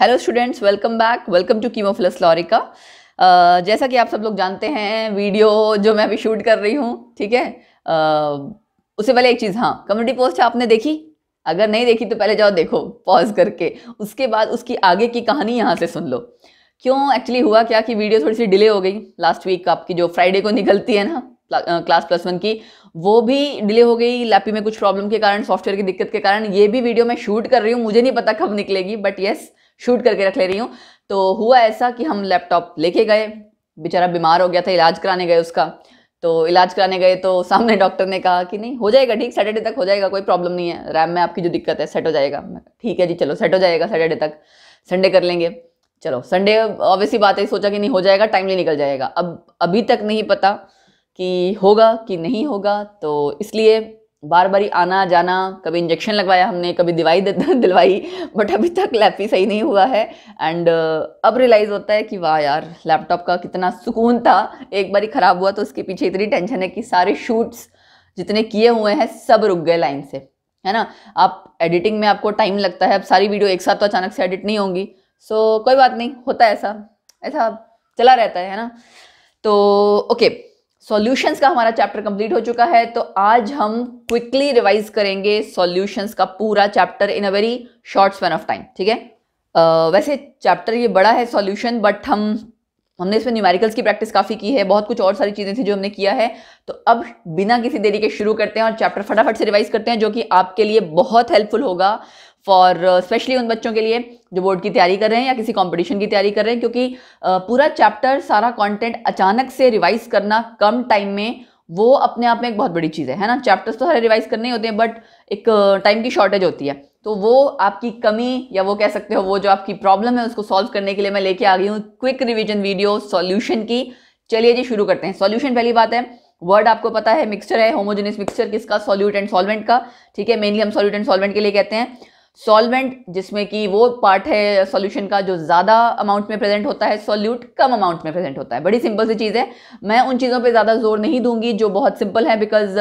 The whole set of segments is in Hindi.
Hello students welcome back welcome to कीमोफिलस लॉरिका जैसा कि आप सब लोग जानते हैं वीडियो जो मैं अभी शूट कर रही हूँ ठीक है uh, उससे पहले एक चीज़ हाँ कम्युनिटी पोस्ट आपने देखी अगर नहीं देखी तो पहले जाओ देखो पॉज करके उसके बाद उसकी आगे की कहानी यहाँ से सुन लो क्यों एक्चुअली हुआ क्या कि वीडियो थोड़ी सी डिले हो गई लास्ट वीक आपकी जो फ्राइडे को निकलती है ना क्लास प्लस वन की वो भी डिले हो गई लैपी में कुछ प्रॉब्लम के कारण सॉफ्टवेयर की दिक्कत के कारण ये भी वीडियो मैं शूट कर रही हूँ मुझे नहीं पता कब निकलेगी बट येस yes, शूट करके रख ले रही हूँ तो हुआ ऐसा कि हम लैपटॉप लेके गए बेचारा बीमार हो गया था इलाज कराने गए उसका तो इलाज कराने गए तो सामने डॉक्टर ने कहा कि नहीं हो जाएगा ठीक सैटरडे तक हो जाएगा कोई प्रॉब्लम नहीं है रैम में आपकी जो दिक्कत है सेट हो जाएगा ठीक है जी चलो सेट हो जाएगा सैटरडे तक संडे कर लेंगे चलो संडे ऑब्वियसली बात है सोचा कि नहीं हो जाएगा टाइमली निकल जाएगा अब अभी तक नहीं पता कि होगा कि नहीं होगा तो इसलिए बार बार आना जाना कभी इंजेक्शन लगवाया हमने कभी दवाई दिलवाई बट अभी तक लैपी सही नहीं हुआ है एंड uh, अब रियलाइज़ होता है कि वाह यार लैपटॉप का कितना सुकून था एक बार ही ख़राब हुआ तो उसके पीछे इतनी टेंशन है कि सारे शूट्स जितने किए हुए हैं सब रुक गए लाइन से है ना आप एडिटिंग में आपको टाइम लगता है अब सारी वीडियो एक साथ तो अचानक से एडिट नहीं होंगी सो so, कोई बात नहीं होता है ऐसा ऐसा चला रहता है है ना तो ओके okay. सॉल्यूशंस का हमारा चैप्टर कंप्लीट हो चुका है तो आज हम क्विकली रिवाइज करेंगे सॉल्यूशंस का पूरा chapter in a very short span of time ठीक है वैसे चैप्टर ये बड़ा है सॉल्यूशन बट हम हमने इसमें न्यूमेरिकल्स की प्रैक्टिस काफ़ी की है बहुत कुछ और सारी चीज़ें थी जो हमने किया है तो अब बिना किसी देरी के शुरू करते हैं और चैप्टर फटाफट से रिवाइज करते हैं जो कि आपके लिए बहुत हेल्पफुल होगा फॉर स्पेशली uh, उन बच्चों के लिए जो बोर्ड की तैयारी कर रहे हैं या किसी कंपटीशन की तैयारी कर रहे हैं क्योंकि uh, पूरा चैप्टर सारा कंटेंट अचानक से रिवाइज करना कम टाइम में वो अपने आप में एक बहुत बड़ी चीज़ है है ना चैप्टर्स तो सारे रिवाइज करने ही होते हैं बट एक टाइम uh, की शॉर्टेज होती है तो वो आपकी कमी या वो कह सकते हो वो जो आपकी प्रॉब्लम है उसको सॉल्व करने के लिए मैं लेके आ गई हूँ क्विक रिविजन वीडियो सॉल्यूशन की चलिए जी शुरू करते हैं सॉल्यूशन पहली बात है वर्ड आपको पता है मिक्सचर है होमोजेनियस मिक्सचर किसका सॉल्यूट एंड सॉल्वेंट का ठीक है मेनली हम सॉल्यूट एंड सॉल्वेंट के लिए कहते हैं सॉल्वेंट जिसमें कि वो पार्ट है सॉल्यूशन का जो ज़्यादा अमाउंट में प्रेजेंट होता है सॉल्यूट कम अमाउंट में प्रेजेंट होता है बड़ी सिंपल सी चीज़ है मैं उन चीज़ों पे ज़्यादा जोर नहीं दूंगी जो बहुत सिंपल है बिकॉज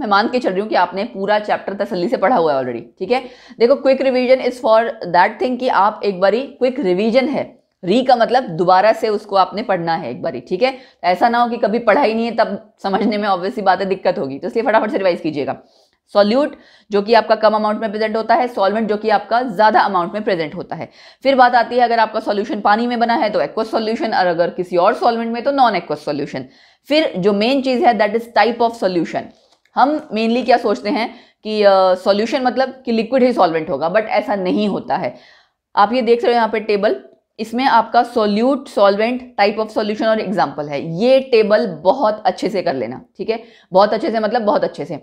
मैं मान के चल रही हूँ कि आपने पूरा चैप्टर तसली से पढ़ा हुआ है ऑलरेडी ठीक है देखो quick revision is for that thing कि आप एक बारी क्विक रिविजन है री का मतलब दोबारा से उसको आपने पढ़ना है एक बारी ठीक है ऐसा ना हो कि कभी पढ़ा ही नहीं है तब समझने में ऑब्वियसली बातें दिक्कत होगी तो इसलिए फटाफट से रिवाइज कीजिएगा सॉल्यूट जो कि आपका कम अमाउंट में प्रेजेंट होता है सॉल्वेंट जो कि आपका ज़्यादा अमाउंट में प्रेजेंट होता है फिर बात आती है अगर आपका सॉल्यूशन पानी में बना है तो एक्वस सॉल्यूशन और अगर किसी और सॉल्वेंट में तो नॉन एक्वस सॉल्यूशन फिर जो मेन चीज़ है that is type of solution हम मेनली क्या सोचते हैं कि सॉल्यूशन uh, मतलब कि लिक्विड ही सॉल्वेंट होगा बट ऐसा नहीं होता है आप ये देख रहे हो यहाँ पे टेबल इसमें आपका solute solvent type of solution और एग्जांपल है ये टेबल बहुत अच्छे से कर लेना ठीक है बहुत अच्छे से मतलब बहुत अच्छे से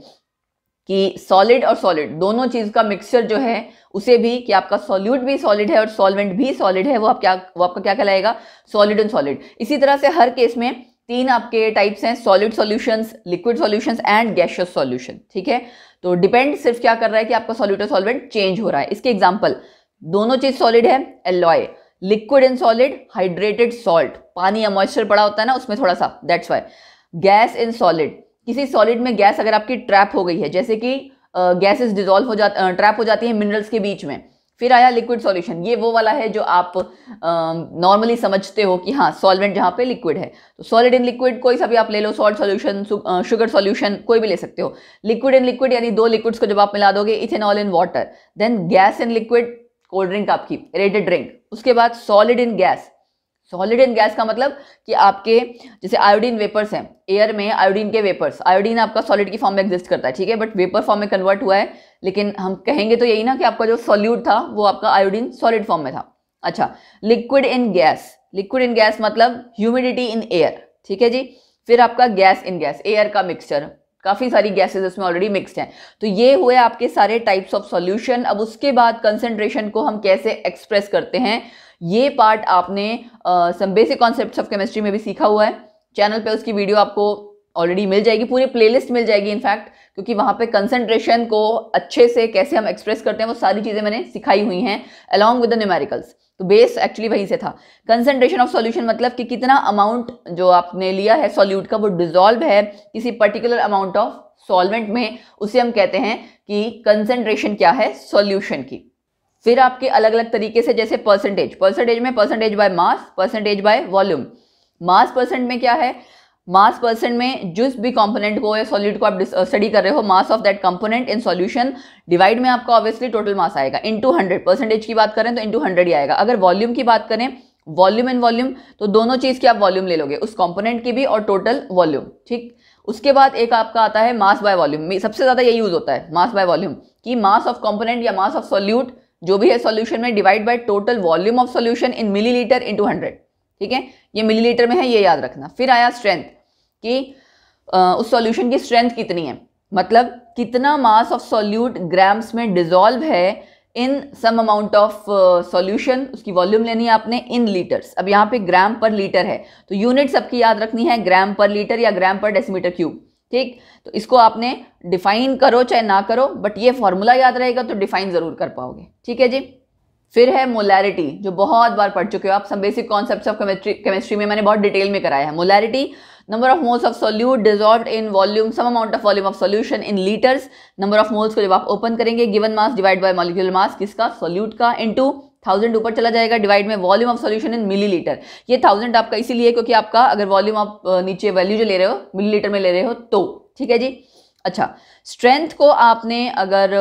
कि सॉलिड और सॉलिड दोनों चीज़ का मिक्सचर जो है उसे भी कि आपका सॉल्यूट भी सॉलिड है और सॉल्वेंट भी सॉलिड है वो आप क्या वो आपका क्या कहलाएगा सॉलिड एंड सॉलिड इसी तरह से हर केस में तीन आपके टाइप्स हैं solid solutions liquid solutions and gaseous solution ठीक है तो डिपेंड सिर्फ क्या कर रहा है कि आपका सॉल्यूट और सॉल्वेंट चेंज हो रहा है इसके एग्जाम्पल दोनों चीज़ सॉलिड है alloy liquid in solid hydrated salt पानी या मॉइस्चर पड़ा होता है ना उसमें थोड़ा सा that's why gas in solid किसी सॉलिड में गैस अगर आपकी ट्रैप हो गई है जैसे कि गैसेस डिजोल्व हो जाते ट्रैप हो जाती है मिनरल्स के बीच में फिर आया लिक्विड सॉल्यूशन ये वो वाला है जो आप नॉर्मली समझते हो कि हाँ सॉल्वेंट जहाँ पे लिक्विड है तो सॉलिड इन लिक्विड कोई सा भी आप ले लो सॉल्ट सॉल्यूशन शुगर सॉल्यूशन कोई भी ले सकते हो लिक्विड इन लिक्विड यानी दो लिक्विड्स को जब आप मिला दोगे ethanol in water then gas in liquid cold drink आपकी रेडेड ड्रिंक उसके बाद solid in gas solid and gas का मतलब कि आपके जैसे आयोडीन वेपर्स हैं एयर में आयोडीन के वेपर्स आयोडीन आपका सॉलिड की फॉर्म में एग्जिस्ट करता है ठीक है बट वेपर फॉर्म में कन्वर्ट हुआ है लेकिन हम कहेंगे तो यही ना कि आपका जो सॉल्यूट था वो आपका आयोडीन सॉलिड फॉर्म में था अच्छा liquid in gas liquid in gas मतलब ह्यूमिडिटी इन एयर ठीक है जी फिर आपका गैस इन गैस एयर का मिक्सचर काफ़ी सारी गैसेज उसमें ऑलरेडी मिक्सड हैं तो ये हुए आपके सारे टाइप्स ऑफ सॉल्यूशन अब उसके बाद कंसेंट्रेशन को हम कैसे एक्सप्रेस करते हैं ये पार्ट आपने some basic concept of chemistry में भी सीखा हुआ है चैनल पे उसकी वीडियो आपको ऑलरेडी मिल जाएगी पूरी प्लेलिस्ट मिल जाएगी इनफैक्ट क्योंकि वहाँ पे कंसंट्रेशन को अच्छे से कैसे हम एक्सप्रेस करते हैं वो सारी चीज़ें मैंने सिखाई हुई हैं अलॉन्ग विद द न्यूमेरिकल्स तो बेस एक्चुअली वहीं से था कंसंट्रेशन ऑफ सॉल्यूशन मतलब कि कितना अमाउंट जो आपने लिया है सॉल्यूट का वो डिजॉल्व है किसी पर्टिकुलर अमाउंट ऑफ सॉल्वेंट में उसे हम कहते हैं कि कंसंट्रेशन क्या है सॉल्यूशन की फिर आपके अलग अलग तरीके से जैसे परसेंटेज परसेंटेज में percentage by mass percentage by volume mass percent में क्या है मास परसेंट में जिस भी कंपोनेंट को या सॉलिड को आप स्टडी uh, कर रहे हो mass of that component in solution divide में आपका ऑब्वियसली टोटल मास आएगा इन टू हंड्रेड परसेंटेज की बात करें तो इन टू हंड्रेड ही आएगा अगर वॉल्यूम की बात करें वॉल्यूम एंड वॉल्यूम तो दोनों चीज़ की आप वॉल्यूम ले लोगे उस कंपोनेंट की भी और टोटल वॉल्यूम ठीक उसके बाद एक आपका आता है मास बाय वॉल्यूम सबसे ज़्यादा ये यूज़ होता है मास बाय वॉल्यूम कि मास ऑफ कॉम्पोनेंट या मास ऑफ सॉल्यूट जो भी है सॉल्यूशन में divide by total volume of solution in millilitre into hundred ठीक है ये मिलीलीटर में है ये याद रखना फिर आया स्ट्रेंथ कि उस सॉल्यूशन की स्ट्रेंथ कितनी है मतलब कितना मास ऑफ सॉल्यूट ग्राम्स में डिजॉल्व है in some amount of solution उसकी वॉल्यूम लेनी है आपने इन लीटर्स अब यहाँ पे ग्राम पर लीटर है तो यूनिट सबकी याद रखनी है ग्राम पर लीटर या ग्राम पर डेसीमीटर क्यूब ठीक तो इसको आपने डिफाइन करो चाहे ना करो बट ये फॉर्मूला याद रहेगा तो डिफाइन ज़रूर कर पाओगे ठीक है जी फिर है मोलैरिटी जो बहुत बार पढ़ चुके हो आप सब basic concept of chemistry chemistry में मैंने बहुत डिटेल में कराया है molarity number of moles of solute dissolve in volume some amount of volume of solution in litres number of moles को जब आप ओपन करेंगे given mass divide by molecular mass किसका सोल्यूट का इनटू थाउजेंड ऊपर चला जाएगा डिवाइड में volume of solution in millilitre ये थाउजेंड आपका इसीलिए क्योंकि आपका अगर वॉल्यूम आप नीचे वैल्यू जो ले रहे हो मिलीलीटर में ले रहे हो तो ठीक है जी अच्छा स्ट्रेंथ को आपने अगर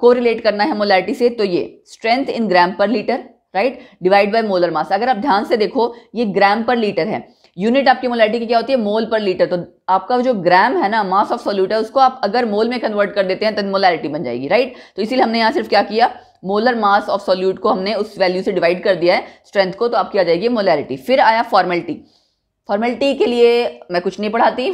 को रिलेट करना है मोलैरिटी से तो ये strength in gram per litre right divide by molar mass अगर आप ध्यान से देखो ये ग्राम पर लीटर है यूनिट आपकी मोलैरिटी की क्या होती है मोल पर लीटर तो आपका जो ग्राम है ना मास ऑफ सोल्यूट है उसको आप अगर मोल में कन्वर्ट कर देते हैं तो मोलैरिटी बन जाएगी राइट तो इसीलिए हमने यहाँ सिर्फ क्या किया मोलर मास ऑफ सोल्यूट को हमने उस वैल्यू से डिवाइड कर दिया है स्ट्रेंथ को तो आपकी आ जाएगी मोलैरिटी फिर आया फॉर्मेलिटी फॉर्मेलिटी के लिए मैं कुछ नहीं पढ़ाती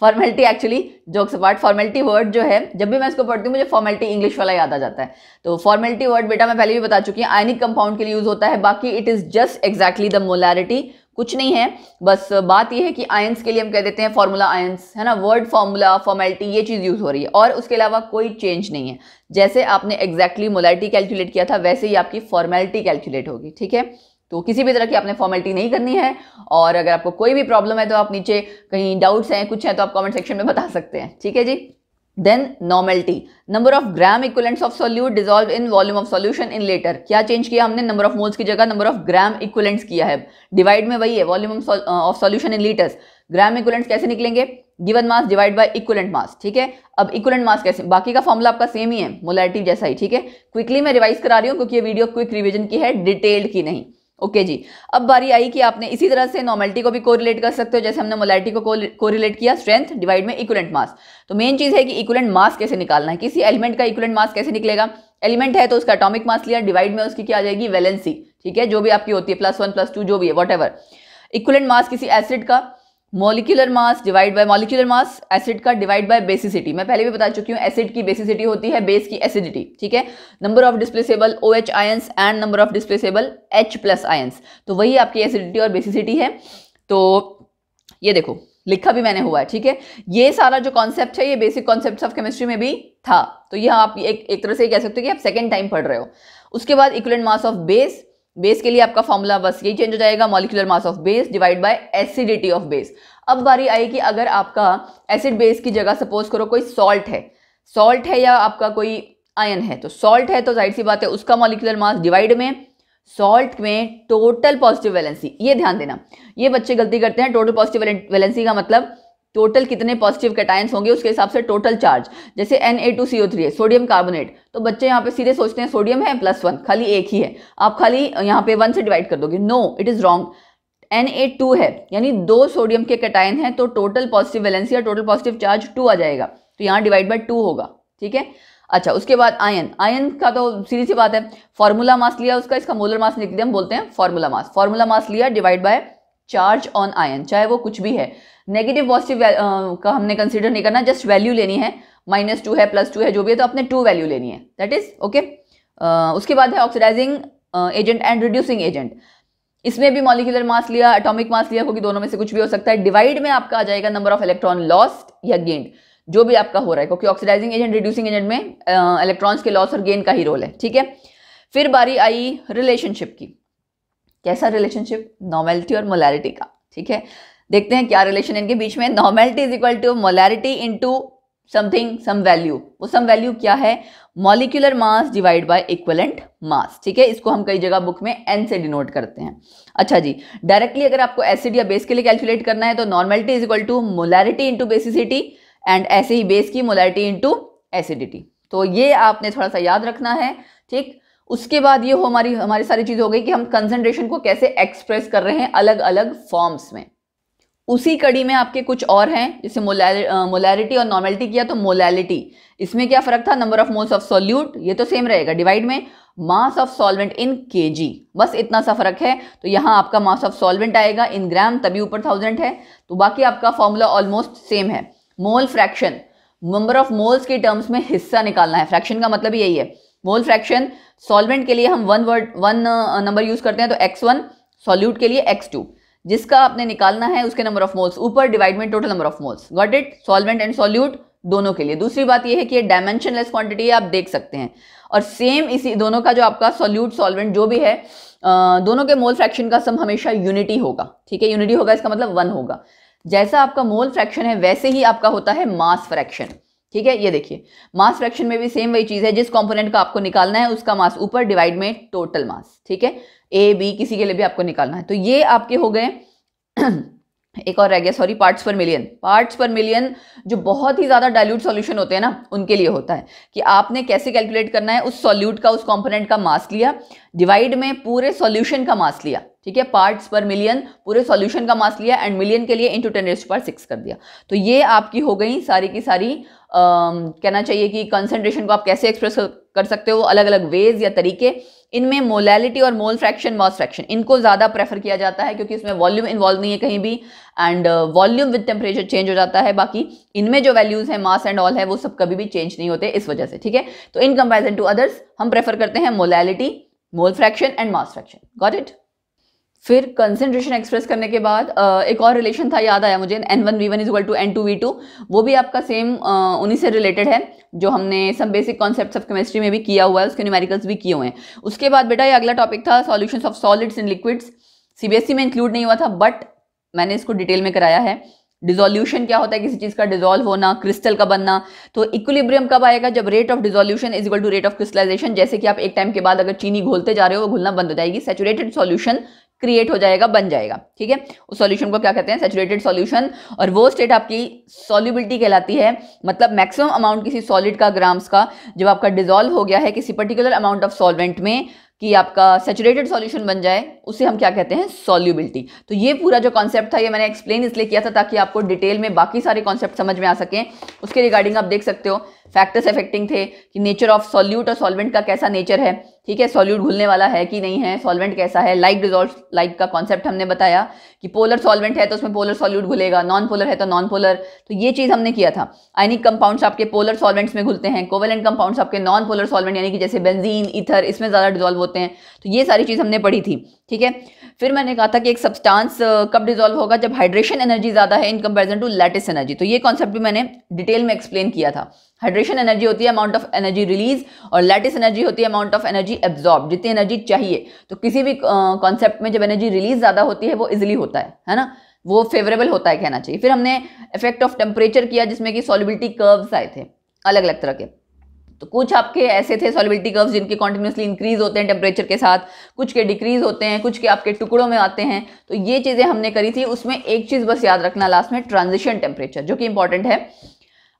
formality actually jokes apart formality word जो है जब भी मैं इसको पढ़ती हूँ मुझे फॉर्मेलिटी इंग्लिश वाला याद आ जाता है तो फॉर्मेलिटी वर्ड बेटा मैं पहले भी बता चुकी हूँ आयनिक कंपाउंड के लिए यूज़ होता है बाकी it is just exactly the molarity कुछ नहीं है बस बात यह है कि आयंस के लिए हम कह देते हैं फॉर्मूला आयंस है ना वर्ड फॉर्मूला फॉर्मेलिटी ये चीज़ यूज़ हो रही है और उसके अलावा कोई चेंज नहीं है जैसे आपने एग्जैक्टली मोलैरिटी कैलकुलेट किया था वैसे ही आपकी फॉर्मेलिटी कैलकुलेट होगी ठीक है तो किसी भी तरह की आपने फॉर्मेलिटी नहीं करनी है और अगर आपको कोई भी प्रॉब्लम है तो आप नीचे कहीं डाउट्स हैं कुछ हैं तो आप कॉमेंट सेक्शन में बता सकते हैं ठीक है जी then normality number of gram equivalents of solute dissolve in volume of solution in litre क्या चेंज किया हमने नंबर ऑफ मोल्स की जगह नंबर ऑफ ग्राम इक्वलेंट्स किया है डिवाइड में वही है volume of solution in litre gram equivalents कैसे निकलेंगे given mass divide by equivalent mass ठीक है अब इक्वलेंट मास कैसे बाकी का फॉर्मुला आपका सेम ही है मोलैरिटी जैसा ही ठीक है क्विकली मैं रिवाइज करा रही हूँ क्योंकि ये वीडियो क्विक रिविजन की है डिटेल्ड की नहीं ओके okay जी अब बारी आई कि आपने इसी तरह से नॉर्मेलिटी को भी कोरिलेट कर सकते हो जैसे हमने मोलैलिटी को कोरिलेट किया स्ट्रेंथ डिवाइड में इक्वलेंट मास तो मेन चीज़ है कि इक्वलेंट मास कैसे निकालना है किसी एलिमेंट का इक्वलेंट मास कैसे निकलेगा एलिमेंट है तो उसका अटोमिक मास लिया डिवाइड में उसकी क्या आ जाएगी वैलेंसी ठीक है जो भी आपकी होती है प्लस वन प्लस टू जो भी है वट एवर इक्वलेंट मास किसी एसिड का molecular mass divide by molecular mass acid का डिवाइड बाय बेसिसिटी मैं पहले भी बता चुकी हूँ एसिड की बेसिसिटी होती है बेस की एसिडिटी ठीक है number of displaceable O H ions and number of displaceable H plus ions तो वही आपकी एसिडिटी और बेसिसिटी है तो ये देखो लिखा भी मैंने हुआ है ठीक है ये सारा जो कॉन्सेप्ट है ये बेसिक कॉन्सेप्ट ऑफ केमिस्ट्री में भी था तो यह आप एक, एक तरह से कह सकते हो कि आप सेकेंड टाइम पढ़ रहे हो उसके बाद equivalent mass of base base के लिए आपका फॉर्मूला बस यही चेंज हो जाएगा molecular mass of base divide by acidity of base अब बारी आई कि अगर आपका एसिड बेस की जगह सपोज करो कोई सॉल्ट है सॉल्ट है या आपका कोई आयन है तो सॉल्ट है तो जाहिर सी बात है उसका मॉलिकुलर मास डिवाइड में सॉल्ट में टोटल पॉजिटिव वैलेंसी ये ध्यान देना ये बच्चे गलती करते हैं टोटल पॉजिटिव वैलेंसी का मतलब टोटल कितने पॉजिटिव कैटायंस होंगे उसके हिसाब से टोटल चार्ज जैसे N A two C O three है सोडियम कार्बोनेट तो बच्चे यहाँ पे सीधे सोचते हैं सोडियम है प्लस वन खाली एक ही है आप खाली यहाँ पे वन से डिवाइड कर दोगे no it is wrong N A two है यानी दो सोडियम के कटायन है तो टोटल पॉजिटिव वैलेंस या टोटल पॉजिटिव चार्ज टू आ जाएगा तो यहाँ डिवाइड बाई टू होगा ठीक है अच्छा उसके बाद आयन आयन का तो सीधी सी बात है फॉर्मूला मास लिया उसका इसका मोलर मास लिख दिया हम बोलते हैं फॉर्मूला मास फॉर्मूला मास लिया divide by charge on ion चाहे वो कुछ भी है नेगेटिव पॉजिटिव का हमने कंसिडर नहीं करना जस्ट वैल्यू लेनी है माइनस टू है प्लस टू है जो भी है तो आपने टू वैल्यू लेनी है दैट इज ओके उसके बाद है oxidising agent and reducing agent इसमें भी मॉलिकुलर मास लिया एटॉमिक मास लिया क्योंकि दोनों में से कुछ भी हो सकता है डिवाइड में आपका आ जाएगा नंबर ऑफ इलेक्ट्रॉन लॉस्ट या गेंड जो भी आपका हो रहा है क्योंकि ऑक्सीडाइजिंग एजेंट रिड्यूसिंग एजेंट में इलेक्ट्रॉन्स के लॉस और गेन का ही रोल है ठीक है फिर बारी आई रिलेशनशिप की कैसा रिलेशनशिप नॉर्मेलिटी और मोलैरिटी का ठीक है देखते हैं क्या रिलेशन इनके बीच में normality is equal to molarity in something some value वो सम वैल्यू क्या है molecular mass divide by equivalent mass ठीक है इसको हम कई जगह बुक में एन से डिनोट करते हैं अच्छा जी डायरेक्टली अगर आपको एसिड या बेस के लिए कैलकुलेट करना है तो normality is equal to molarity into basicity and ऐसे ही बेस की मोलैरिटी इंटू एसिडिटी तो ये आपने थोड़ा सा याद रखना है ठीक उसके बाद ये हो हमारी हमारी सारी चीज़ हो गई कि हम कंसनट्रेशन को कैसे एक्सप्रेस कर रहे हैं अलग अलग फॉर्म्स में उसी कड़ी में आपके कुछ और हैं जैसे मोलैरिटी और नॉर्मेलिटी किया तो मोलैलिटी इसमें क्या फर्क था number of moles of solute ये तो सेम रहेगा डिवाइड में मास ऑफ सॉल्वेंट इन के बस इतना सा फर्क है तो यहाँ आपका मास ऑफ सॉल्वेंट आएगा इन ग्राम तभी ऊपर थाउजेंड है तो बाकी आपका फॉर्मूला ऑलमोस्ट सेम है mole fraction number of moles के टर्म्स में हिस्सा निकालना है फ्रैक्शन का मतलब यही है मोल फ्रैक्शन सॉल्वेंट के लिए हम one word one number use करते हैं तो एक्स वन के लिए एक्स जिसका आपने निकालना है उसके नंबर ऑफ मोल्स ऊपर डिवाइड में total number of moles got it solvent and solute दोनों के लिए दूसरी बात यह है कि ये डायमेंशनलेस क्वांटिटी है आप देख सकते हैं और सेम इसी दोनों का जो आपका सॉल्यूट सॉल्वेंट जो भी है दोनों के मोल फ्रैक्शन का सम हमेशा यूनिटी होगा ठीक है यूनिटी होगा इसका मतलब वन होगा जैसा आपका मोल फ्रैक्शन है वैसे ही आपका होता है मास फ्रैक्शन ठीक है ये देखिए मास फ्रैक्शन में भी सेम वही चीज़ है जिस कंपोनेंट का आपको निकालना है उसका मास ऊपर डिवाइड में टोटल मास ठीक है ए बी किसी के लिए भी आपको निकालना है तो ये आपके हो गए एक और रह गया sorry parts per million parts per million जो बहुत ही ज़्यादा डाइल्यूट सॉल्यूशन होते हैं ना उनके लिए होता है कि आपने कैसे कैलकुलेट करना है उस सॉल्यूट का उस कंपोनेंट का मास लिया डिवाइड में पूरे सॉल्यूशन का मास लिया ठीक है पार्ट्स पर मिलियन पूरे सॉल्यूशन का मास लिया एंड मिलियन के लिए into ten raised per six कर दिया तो ये आपकी हो गई सारी की सारी कहना चाहिए कि कंसनट्रेशन को आप कैसे एक्सप्रेस कर सकते हो अलग अलग वेज या तरीके इनमें मोलैलिटी और मोल फ्रैक्शन मॉस फ्रैक्शन इनको ज़्यादा प्रेफर किया जाता है क्योंकि इसमें वॉल्यूम इन्वॉल्व नहीं है कहीं भी and volume with temperature change हो जाता है बाकी इनमें जो वैल्यूज़ हैं मास एंड ऑल है वो सब कभी भी चेंज नहीं होते इस वजह से ठीक है तो इन कंपेरिजन टू अदर्स हम प्रेफर करते हैं molality mole fraction and mass fraction got it फिर कंसेंट्रेशन एक्सप्रेस करने के बाद एक और रिलेशन था याद आया मुझे N one V one is equal to N two V two वो भी आपका सेम उन्हीं से रिलेटेड है जो हमने सब बेसिक कॉन्सेप्ट्स ऑफ केमिस्ट्री में भी किया हुआ है उसके न्यूमेरिकल्स भी किए हुए हैं उसके बाद बेटा ये अगला टॉपिक था solution of solids in liquids CBSE में इंक्लूड नहीं हुआ था बट मैंने इसको डिटेल में कराया है डिजोल्यूशन क्या होता है किसी चीज़ का डिजोल्व होना क्रिस्टल का बनना तो इक्विलिब्रियम कब आएगा जब rate of dissolution is equal to rate of crystallisation जैसे कि आप एक टाइम के बाद अगर चीनी घोलते जा रहे हो वो घुलना बंद हो जाएगी सेचुरेटेड सॉल्यूशन क्रिएट हो जाएगा बन जाएगा ठीक है उस सॉल्यूशन को क्या कहते हैं सेचुरेटेड सॉल्यूशन और वो स्टेट आपकी सॉल्युबिलिटी कहलाती है मतलब मैक्सिमम अमाउंट किसी सॉलिड का ग्राम्स का जब आपका डिजोल्व हो गया है किसी पर्टिकुलर अमाउंट ऑफ सॉल्वेंट में कि आपका सेचुरेटेड सॉल्यूशन बन जाए उसे हम क्या कहते हैं सॉल्युबिलिटी तो ये पूरा जो कॉन्सेप्ट था ये मैंने एक्सप्लेन इसलिए किया था ताकि आपको डिटेल में बाकी सारे कॉन्सेप्ट समझ में आ सकें उसके रिगार्डिंग आप देख सकते हो फैक्टर्स अफेक्टिंग थे कि नेचर ऑफ सॉल्यूट और सॉल्वेंट का कैसा नेचर है ठीक है सॉल्यूट घुलने वाला है कि नहीं है सॉल्वेंट कैसा है लाइक डिजॉल्व लाइक का कॉन्सेप्ट हमने बताया कि पोलर सॉल्वेंट है तो उसमें पोलर सॉल्यूट घुलेगा नॉन पोलर है तो नॉन पोलर तो ये चीज़ हमने किया था आइनिक कंपाउंड्स आपके पोलर सॉल्वेंट्स में घुलते हैं कोवेलेंट कंपाउंड्स आपके नॉन पोलर सॉल्वेंट यानी कि जैसे बेंजीन इथर इसमें ज़्यादा डिजॉल्व होते हैं तो ये सारी चीज़ हमने पढ़ी थी ठीक है फिर मैंने कहा था कि एक सब्सटेंस uh, कब डिजोल्व होगा जब हाइड्रेशन एनर्जी ज़्यादा है in comparison to lattice energy तो ये कॉन्सेप्ट भी मैंने डिटेल में एक्सप्लेन किया था हाइड्रेशन एनर्जी होती है अमाउंट ऑफ एनर्जी रिलीज और लैटिस एनर्जी होती है अमाउंट ऑफ एनर्जी एब्जॉर्ब जितनी एनर्जी चाहिए तो किसी भी कॉन्सेप्ट uh, में जब एनर्जी रिलीज ज़्यादा होती है वो इजिली होता है है ना वो फेवरेबल होता है कहना चाहिए फिर हमने इफेक्ट ऑफ टेम्परेचर किया जिसमें कि सॉलिबिलिटी कर्व्स आए थे अलग अलग तरह के तो कुछ आपके ऐसे थे सॉलिबिलिटी कर्व्स जिनके कॉन्टीन्यूसली इंक्रीज होते हैं टेम्परेचर के साथ कुछ के डिक्रीज होते हैं कुछ के आपके टुकड़ों में आते हैं तो ये चीज़ें हमने करी थी उसमें एक चीज़ बस याद रखना लास्ट में ट्रांजिशन टेम्परेचर जो कि इंपॉर्टेंट है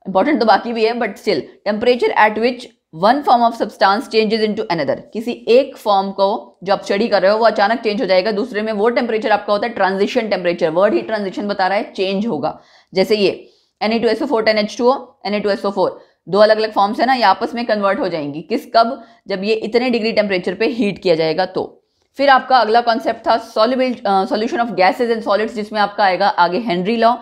इंपॉर्टेंट तो बाकी भी है but still temperature at which one form of substance changes to another किसी एक फॉर्म को जो आप स्टडी कर रहे हो वो अचानक चेंज हो जाएगा दूसरे में वो टेम्परेचर आपका होता है ट्रांजिशन टेम्परेचर वर्ड ही ट्रांजिशन बता रहा है चेंज होगा जैसे ये Na2SO4 10H2O Na2SO4 दो अलग अलग फॉर्म्स है ना ये आपस में कन्वर्ट हो जाएंगी किस कब जब ये इतने डिग्री टेम्परेचर पे हीट किया जाएगा तो फिर आपका अगला कॉन्सेप्ट था soluble solution of gases and solids जिसमें आपका आएगा आगे हेनरी लॉ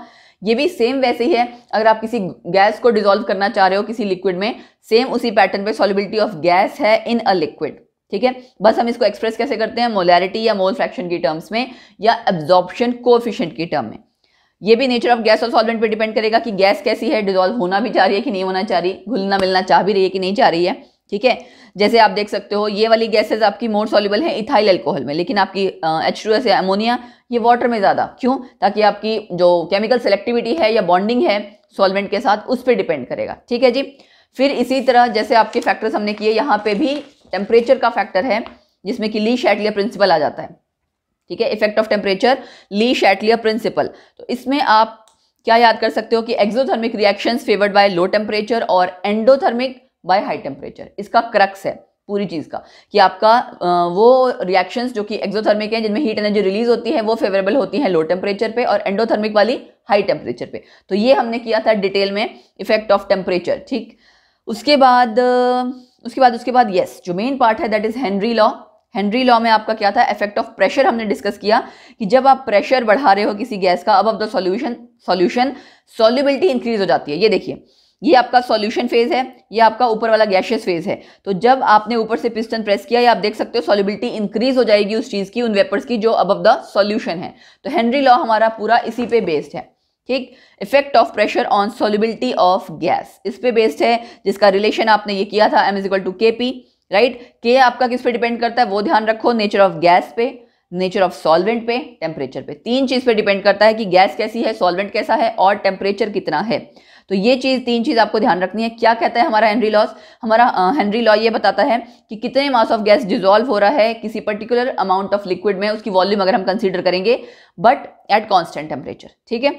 ये भी सेम वैसे ही है अगर आप किसी गैस को डिजोल्व करना चाह रहे हो किसी लिक्विड में सेम उसी पैटर्न पे सॉलिबिलिटी ऑफ गैस है इन अ लिक्विड ठीक है बस हम इसको एक्सप्रेस कैसे करते हैं मोलैरिटी या मोल फ्रैक्शन की टर्म्स में या एब्जॉर्प्शन कोफिशियंट की टर्म में ये भी नेचर ऑफ गैस और सॉल्वेंट पे डिपेंड करेगा कि गैस कैसी है डिजोल्व होना भी चाह रही है कि नहीं होना चाह रही घुलना मिलना चाह भी रही है कि नहीं चाह रही है ठीक है जैसे आप देख सकते हो ये वाली गैसेज आपकी मोर सॉल्यूबल है इथाइल एल्कोहल में लेकिन आपकी एच टू एस या अमोनिया ये वाटर में ज़्यादा क्यों ताकि आपकी जो केमिकल सेलेक्टिविटी है या बॉन्डिंग है सॉल्वेंट के साथ उस पर डिपेंड करेगा ठीक है जी फिर इसी तरह जैसे आपके फैक्टर्स हमने किए यहाँ पे भी टेम्परेचर का फैक्टर है जिसमें कि ली शैटलिया प्रिंसिपल आ जाता है ठीक है effect of temperature Le Chatelier principle तो इसमें आप क्या याद कर सकते हो कि exothermic reaction favoured by low temperature और एंडोथर्मिक बाय हाई टेम्परेचर इसका क्रक्स है पूरी चीज़ का कि आपका वो रिएक्शन जो कि एक्सोथर्मिक है जिनमें हीट एनर्जी रिलीज होती है वो फेवरेबल होती है लो टेम्परेचर पे और एंडोथर्मिक वाली हाई टेम्परेचर पे तो ये हमने किया था डिटेल में इफेक्ट ऑफ टेम्परेचर ठीक उसके बाद उसके बाद उसके बाद यस जो मेन पार्ट है that is Henry law Henry law में आपका क्या था इफेक्ट ऑफ प्रेशर हमने डिस्कस किया कि जब आप प्रेशर बढ़ा रहे हो किसी गैस का अब अब the solution solution solubility increase हो जाती है ये देखिए ये आपका सॉल्यूशन फेज है ये आपका ऊपर वाला गैशियस फेज है तो जब आपने ऊपर से पिस्टन प्रेस किया आप देख सकते हो सॉल्युबिलिटी इंक्रीज हो जाएगी उस चीज़ की उन वेपर्स की जो अब द सॉल्यूशन है तो हेनरी लॉ हमारा पूरा इसी पे बेस्ड है ठीक effect of pressure on solubility of gas इस पे बेस्ड है जिसका रिलेशन आपने ये किया था M is equal to K P right K आपका किस पे डिपेंड करता है वो ध्यान रखो नेचर ऑफ गैस पे नेचर ऑफ सॉल्वेंट पे टेम्परेचर पे तीन चीज़ पे डिपेंड करता है कि गैस कैसी है सॉल्वेंट कैसा है और टेम्परेचर कितना है तो ये चीज़ तीन चीज़ आपको ध्यान रखनी है क्या कहता है हमारा हेनरी लॉस हमारा हेनरी लॉ ये बताता है कि कितने मास ऑफ गैस डिजोल्व हो रहा है किसी पर्टिकुलर अमाउंट ऑफ लिक्विड में उसकी वॉल्यूम अगर हम कंसिडर करेंगे बट एट कॉन्स्टेंट टेम्परेचर ठीक है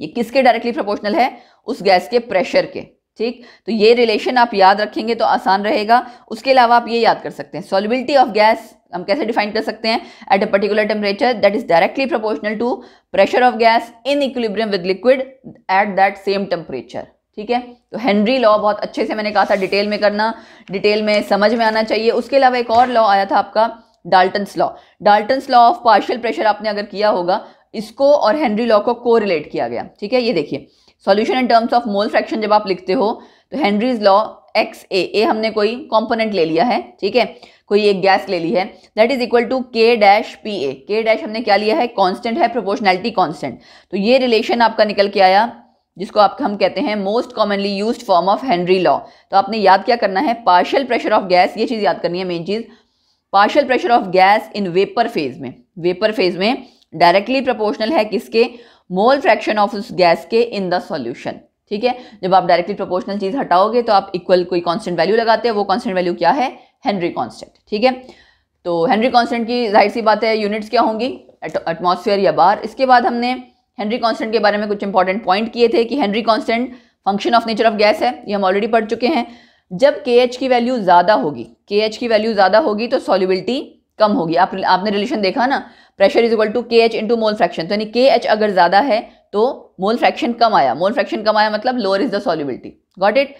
ये किसके डायरेक्टली प्रोपोर्शनल है उस गैस के प्रेशर के ठीक तो ये रिलेशन आप याद रखेंगे तो आसान रहेगा उसके अलावा आप ये याद कर सकते हैं सॉलिबिलिटी ऑफ गैस हम कैसे डिफाइन कर सकते हैं at a particular temperature that is directly proportional to pressure of gas in equilibrium with liquid at that same temperature ठीक है तो हेनरी लॉ बहुत अच्छे से मैंने कहा था डिटेल में करना डिटेल में समझ में आना चाहिए उसके अलावा एक और लॉ आया था आपका Dalton law Dalton law of partial pressure आपने अगर किया होगा इसको और हेनरी लॉ को कोरिलेट किया गया ठीक है ये देखिए solution in terms of mole fraction जब आप लिखते हो तो Henry's law X A A हमने कोई कॉम्पोनेंट ले लिया है ठीक है कोई एक गैस ले ली है that is equal to K dash P A K dash हमने क्या लिया है कांस्टेंट है प्रोपोर्शनैलिटी कांस्टेंट तो ये रिलेशन आपका निकल के आया जिसको आप हम कहते हैं most commonly use form of Henry law तो आपने याद क्या करना है पार्शल प्रेशर ऑफ गैस ये चीज़ याद करनी है मेन चीज़ partial pressure of gas in vapour phase में वेपर फेज में डायरेक्टली प्रोपोर्शनल है किसके मोल फ्रैक्शन ऑफ उस गैस के इन द सॉल्यूशन ठीक है जब आप डायरेक्टली प्रोपोर्शनल चीज हटाओगे तो आप इक्वल कोई कांस्टेंट वैल्यू लगाते हैं वो कांस्टेंट वैल्यू क्या है हेनरी कांस्टेंट ठीक है तो हेनरी कांस्टेंट की जाहिर सी बात है यूनिट्स क्या होंगी एटमॉस्फेयर या बार इसके बाद हमने हेनरी कॉन्स्टेंट के बारे में कुछ इंपॉर्टेंट पॉइंट किए थे कि Henry constant function of nature of gas है ये हम ऑलरेडी पढ़ चुके हैं जब के एच की वैल्यू ज़्यादा होगी के एच की वैल्यू ज़्यादा होगी तो सॉल्यूबिलिटी कम होगी आप, आपने रिलेशन देखा ना pressure is equal to K H into mole fraction तो यानी के एच अगर ज़्यादा है तो मोल फ्रैक्शन कम आया मोल फ्रैक्शन कम आया मतलब lower is the solubility got it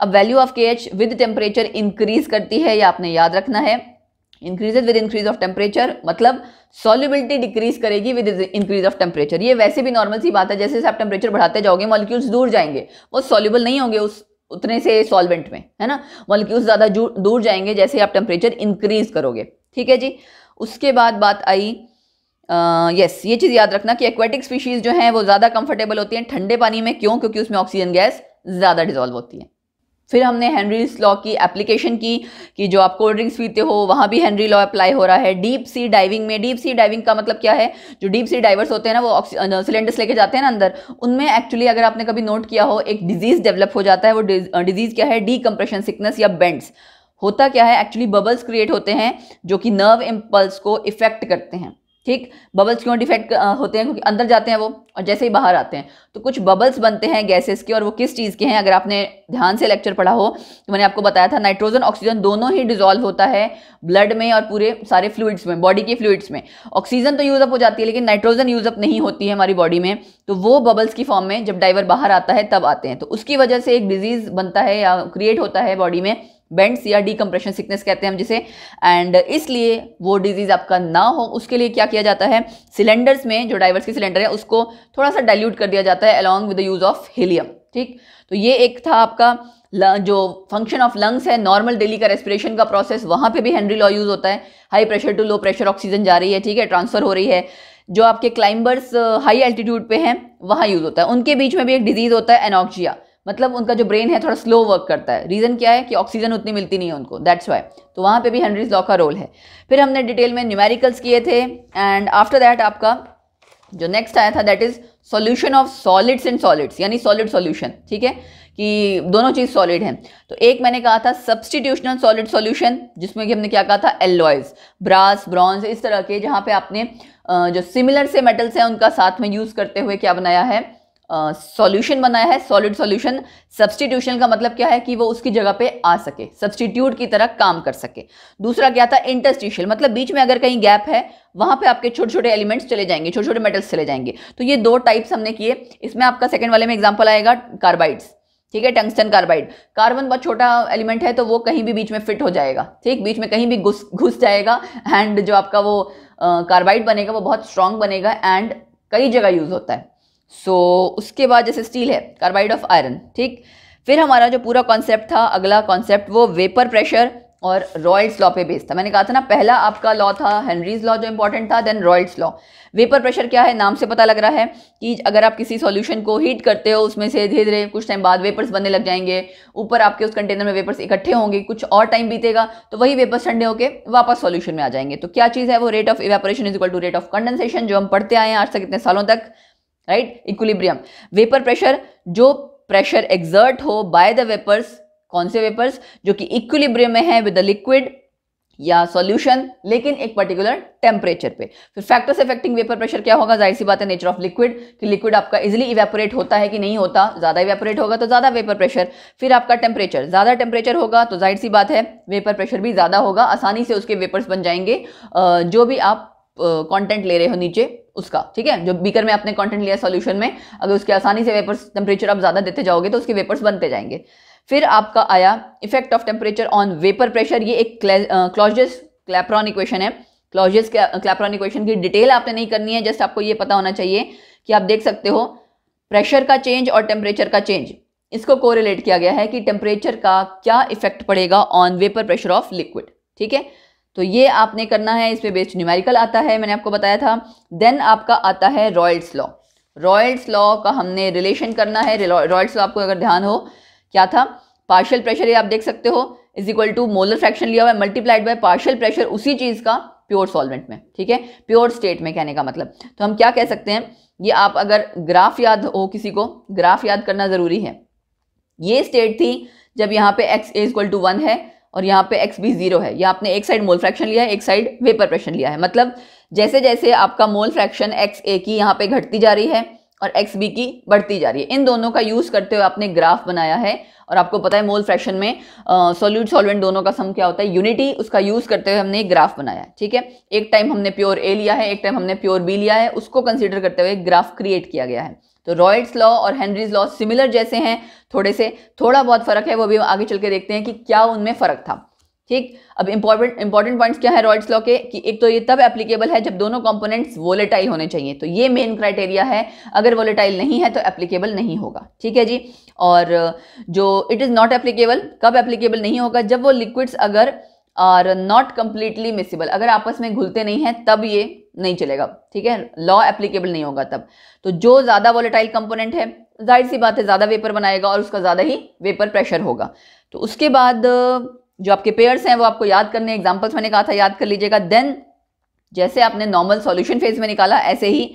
अब value of K H with temperature increase करती है या आपने याद रखना है increases with increase of temperature मतलब सॉल्युबिलिटी डिक्रीज करेगी विद इंक्रीज ऑफ टेम्परेचर ये वैसे भी नॉर्मल सी बात है जैसे जैसे आप टेम्परेचर बढ़ाते जाओगे मॉलिक्यूल्स दूर जाएंगे वो सॉल्युबल नहीं होंगे उस उतने से सॉल्वेंट में है ना मॉलिक्यूल्स ज़्यादा दूर जाएंगे जैसे आप टेम्परेचर इंक्रीज करोगे ठीक है जी उसके बाद बात आई यस ये चीज़ याद रखना कि एक्वेटिक स्पीशीज़ जो हैं वो ज़्यादा कंफर्टेबल होती हैं ठंडे पानी में क्यों क्योंकि उसमें ऑक्सीजन गैस ज़्यादा डिजॉल्व होती है फिर हमने हेनरी लॉ की एप्लीकेशन की कि जो आप कोल्ड ड्रिंक्स पीते हो वहाँ भी हेनरी लॉ अप्लाई हो रहा है डीप सी डाइविंग में डीप सी डाइविंग का मतलब क्या है जो डीप सी डाइवर्स होते हैं ना वो सिलेंडर्स लेके जाते हैं ना अंदर उनमें एक्चुअली अगर आपने कभी नोट किया हो एक डिजीज़ डेवलप हो जाता है वो डिजीज़ क्या है डी कंप्रेशन सिकनेस या बेंड्स होता क्या है एक्चुअली बबल्स क्रिएट होते हैं जो कि नर्व इम्पल्स को इफेक्ट करते हैं ठीक बबल्स क्यों डिफेक्ट होते हैं क्योंकि अंदर जाते हैं वो और जैसे ही बाहर आते हैं तो कुछ बबल्स बनते हैं गैसेस के और वो किस चीज़ के हैं अगर आपने ध्यान से लेक्चर पढ़ा हो तो मैंने आपको बताया था नाइट्रोजन ऑक्सीजन दोनों ही डिजोल्व होता है ब्लड में और पूरे सारे फ्लूड्स में बॉडी के फ्लूड्स में ऑक्सीजन तो यूज़अप हो जाती है लेकिन नाइट्रोजन यूज़अप नहीं होती है हमारी बॉडी में तो वो बबल्स की फॉर्म में जब डाइवर बाहर आता है तब आते हैं तो उसकी वजह से एक डिजीज़ बनता है या क्रिएट होता है बॉडी में बेंड्स या डीकम्प्रेशन सिकनेस कहते हैं हम जिसे एंड इसलिए वो डिजीज़ आपका ना हो उसके लिए क्या किया जाता है सिलेंडर्स में जो डाइवर्स के सिलेंडर है उसको थोड़ा सा डाइल्यूट कर दिया जाता है along with the use of helium ठीक तो ये एक था आपका जो फंक्शन ऑफ लंग्स है नॉर्मल डेली का रेस्पिरेशन का प्रोसेस वहाँ पे भी हेनरी लॉ यूज़ होता है high pressure to low pressure oxygen जा रही है ठीक है ट्रांसफ़र हो रही है जो आपके क्लाइंबर्स हाई एल्टीट्यूड पे हैं वहाँ यूज़ होता है उनके बीच में भी एक डिजीज़ होता है एनॉक्जिया मतलब उनका जो ब्रेन है थोड़ा स्लो वर्क करता है रीज़न क्या है कि ऑक्सीजन उतनी मिलती नहीं है उनको दैट्स वाई तो वहाँ पे भी हेनरीज लॉ का रोल है फिर हमने डिटेल में न्यूमेरिकल्स किए थे एंड आफ्टर दैट आपका जो नेक्स्ट आया था that is solution of solids and solids यानी सॉलिड सॉल्यूशन ठीक है कि दोनों चीज़ सॉलिड हैं तो एक मैंने कहा था सब्सटीट्यूशनल सॉलिड सॉल्यूशन जिसमें कि हमने क्या कहा था एलॉयज ब्रास ब्रॉन्ज इस तरह के जहाँ पे आपने जो सिमिलर से मेटल्स हैं उनका साथ में यूज़ करते हुए क्या बनाया है सॉल्यूशन uh, बनाया है सॉलिड सॉल्यूशन सब्सटीट्यूशन का मतलब क्या है कि वो उसकी जगह पे आ सके सब्सटीट्यूट की तरह काम कर सके दूसरा क्या था इंटरस्टिशियल मतलब बीच में अगर कहीं गैप है वहां पे आपके छोटे छोटे एलिमेंट्स चले जाएंगे छोटे छोटे मेटल्स चले जाएंगे तो ये दो टाइप्स हमने किए इसमें आपका सेकेंड वाले में एग्जाम्पल आएगा कार्बाइड्स ठीक है टंगस्टन कार्बाइड कार्बन बहुत छोटा एलिमेंट है तो वो कहीं भी बीच में फिट हो जाएगा ठीक बीच में कहीं भी घुस घुस जाएगा एंड जो आपका वो कार्बाइड uh, बनेगा वो बहुत स्ट्रांग बनेगा एंड कई जगह यूज होता है सो so, उसके बाद जैसे स्टील है कार्बाइड ऑफ आयरन ठीक फिर हमारा जो पूरा कॉन्सेप्ट था अगला कॉन्सेप्ट वो वेपर प्रेशर और रॉयल्स लॉ पे बेस्ड था मैंने कहा था ना पहला आपका लॉ था हेनरीज लॉ जो इंपॉर्टेंट था then Raoult's law vapour pressure क्या है नाम से पता लग रहा है कि अगर आप किसी सॉल्यूशन को हीट करते हो उसमें से धीरे धीरे कुछ टाइम बाद वेपर्स बनने लग जाएंगे ऊपर आपके उस कंटेनर में वेपर्स इकट्ठे होंगे कुछ और टाइम बीतेगा तो वही वेपर्स ठंडे होकर वापस सॉल्यूशन में आ जाएंगे तो क्या चीज़ है वो rate of evaporation is equal to rate of condensation जो हम पढ़ते आए हैं आज तक इतने सालों तक राइट इक्विलिब्रियम वेपर प्रेशर जो प्रेशर एग्जर्ट हो बाय द वेपर्स कौन से वेपर्स जो कि इक्विलिब्रियम में है विद द लिक्विड या सॉल्यूशन लेकिन एक पर्टिकुलर टेम्परेचर पे फिर फैक्टर्स अफेक्टिंग वेपर प्रेशर क्या होगा जाहिर सी बात है नेचर ऑफ लिक्विड कि लिक्विड आपका इजिली इवेपोरेट होता है कि नहीं होता ज़्यादा इवेपोरेट होगा तो ज़्यादा वेपर प्रेशर फिर आपका टेम्परेचर ज़्यादा टेम्परेचर होगा तो जाहिर सी बात है वेपर प्रेशर भी ज़्यादा होगा आसानी से उसके वेपर्स बन जाएंगे जो भी आप कॉन्टेंट ले रहे हो नीचे उसका ठीक है जो बीकर में आपने कंटेंट लिया सॉल्यूशन में अगर उसके आसानी से वेपर्स टेम्परेचर आप ज़्यादा देते जाओगे तो उसके वेपर्स बनते जाएंगे फिर आपका आया effect of temperature on vapour pressure ये एक क्लॉजस क्लैप्रॉन इक्वेशन है क्लॉजस क्लैप्रॉन इक्वेशन की डिटेल आपने नहीं करनी है जस्ट आपको ये पता होना चाहिए कि आप देख सकते हो प्रेशर का चेंज और टेम्परेचर का चेंज इसको कोरिलेट किया गया है कि टेम्परेचर का क्या इफेक्ट पड़ेगा on vapour pressure of liquid ठीक है तो ये आपने करना है इस पर बेस्ड न्यूमेरिकल आता है मैंने आपको बताया था देन आपका आता है रॉयल्स लॉ रॉयल्स लॉ का हमने रिलेशन करना है रॉयल्स लॉ आपको अगर ध्यान हो क्या था पार्शियल प्रेशर ये आप देख सकते हो is equal to molar fraction लिया हुआ है मल्टीप्लाइड बाय पार्शियल प्रेशर उसी चीज़ का प्योर सॉल्वेंट में ठीक है प्योर स्टेट में कहने का मतलब तो हम क्या कह सकते हैं ये आप अगर ग्राफ याद हो किसी को ग्राफ याद करना ज़रूरी है ये स्टेट थी जब यहाँ पे X is equal to one है और यहाँ पे एक्स भी जीरो है या आपने एक साइड मोल फ्रैक्शन लिया है एक साइड वेपर प्रेशन लिया है मतलब जैसे जैसे आपका मोल फ्रैक्शन एक्स ए की यहाँ पे घटती जा रही है और एक्स बी की बढ़ती जा रही है इन दोनों का यूज करते हुए आपने ग्राफ बनाया है और आपको पता है मोल फ्रैक्शन में सोल्यूट सॉल्वेंट दोनों का सम क्या होता है यूनिटी उसका यूज करते हुए हमने एक ग्राफ बनाया है ठीक है एक टाइम हमने प्योर ए लिया है एक टाइम हमने प्योर बी लिया है उसको कंसिडर करते हुए ग्राफ क्रिएट किया गया है तो रॉयट्स लॉ और हेनरीज लॉ सिमिलर जैसे हैं थोड़े से थोड़ा बहुत फ़र्क है वो भी आगे चल के देखते हैं कि क्या उनमें फ़र्क था ठीक अब इंपॉर्टेंट इंपॉर्टेंट पॉइंट्स क्या है रॉयट्स लॉ के कि एक तो ये तब एप्लीकेबल है जब दोनों कंपोनेंट्स वोलेटाइल होने चाहिए तो ये मेन क्राइटेरिया है अगर वोलेटाइल नहीं है तो एप्लीकेबल नहीं होगा ठीक है जी और जो इट इज़ नॉट एप्लीकेबल कब एप्लीकेबल नहीं होगा जब वो लिक्विड्स अगर आर नॉट कंप्लीटली मिसिबल अगर आपस में घुलते नहीं हैं तब ये नहीं चलेगा ठीक है लॉ एप्लीकेबल नहीं होगा तब तो जो ज़्यादा वॉलेटाइल कंपोनेंट है जाहिर सी बात है ज़्यादा वेपर बनाएगा और उसका ज़्यादा ही वेपर प्रेशर होगा तो उसके बाद जो आपके पेयर्स हैं वो आपको याद करने एग्जाम्पल्स मैंने कहा था याद कर लीजिएगा देन जैसे आपने नॉर्मल सॉल्यूशन फेज में निकाला ऐसे ही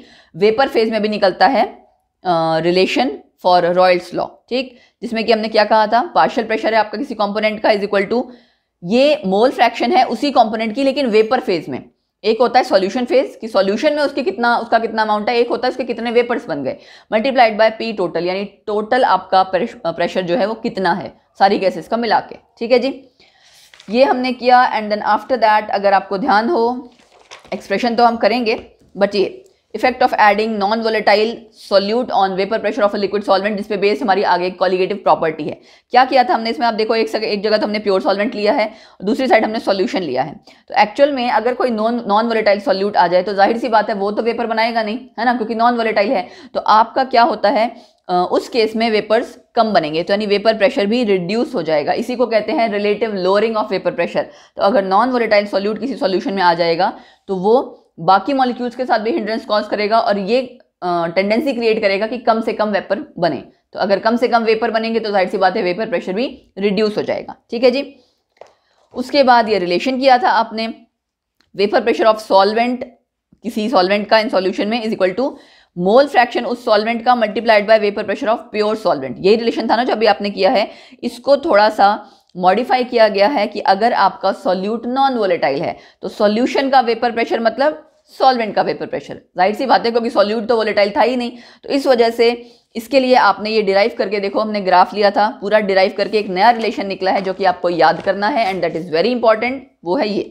वेपर फेज में भी निकलता है रिलेशन फॉर रॉयल्स लॉ ठीक जिसमें कि हमने क्या कहा था पार्शियल प्रेशर है आपका किसी कंपोनेंट का इज इक्वल टू ये मोल फ्रैक्शन है उसी कंपोनेंट की लेकिन वेपर फेज में एक होता है सॉल्यूशन फेज कि सॉल्यूशन में उसके कितना उसका कितना अमाउंट है एक होता है उसके कितने वेपर्स बन गए मल्टीप्लाइड बाय पी टोटल यानी टोटल आपका प्रेशर जो है वो कितना है सारी गैसेस का मिला के ठीक है जी ये हमने किया एंड देन आफ्टर दैट अगर आपको ध्यान हो एक्सप्रेशन तो हम करेंगे बट ये effect of adding non volatile solute on vapour pressure of a liquid solvent जिसपे बेस बेस्ड हमारी आगे कॉलिगेटिव प्रॉपर्टी है क्या किया था हमने इसमें आप देखो एक एक जगह तो हमने प्योर सॉल्वेंट लिया है दूसरी साइड हमने सॉल्यूशन लिया है तो एक्चुअल में अगर कोई नॉन नॉन वोलेटाइल सोल्यूट आ जाए तो जाहिर सी बात है वो तो वेपर बनाएगा नहीं है ना क्योंकि नॉन वोलेटाइल है तो आपका क्या होता है उस केस में वेपर्स कम बनेंगे तो यानी वेपर प्रेशर भी रिड्यूस हो जाएगा इसी को कहते हैं relative lowering of vapour pressure तो अगर नॉन वोलेटाइल सोल्यूट किसी सोल्यूशन में आ जाएगा तो वो बाकी मॉलिक्यूल्स के साथ भी हिंड्रेंस कॉज करेगा और ये टेंडेंसी क्रिएट करेगा कि कम से कम वेपर बने तो अगर कम से कम वेपर बनेंगे तो जाहिर सी बात है वेपर प्रेशर भी रिड्यूस हो जाएगा ठीक है जी उसके बाद ये रिलेशन किया था आपने वेपर प्रेशर ऑफ सॉल्वेंट किसी सॉल्वेंट का इन सॉल्यूशन में is equal to mole fraction उस सॉल्वेंट का multiplied by vapour pressure of pure solvent यही रिलेशन था ना जो अभी आपने किया है इसको थोड़ा सा मॉडिफाई किया गया है कि अगर आपका सॉल्यूट नॉन वोलेटाइल है तो सॉल्यूशन का वेपर प्रेशर मतलब सॉल्वेंट का वेपर प्रेशर जाहिर सी बात है क्योंकि सॉल्यूट तो वोलेटाइल था ही नहीं तो इस वजह से इसके लिए आपने ये डिराइव करके देखो हमने ग्राफ लिया था पूरा डिराइव करके एक नया रिलेशन निकला है जो कि आपको याद करना है and that is very important वो है ये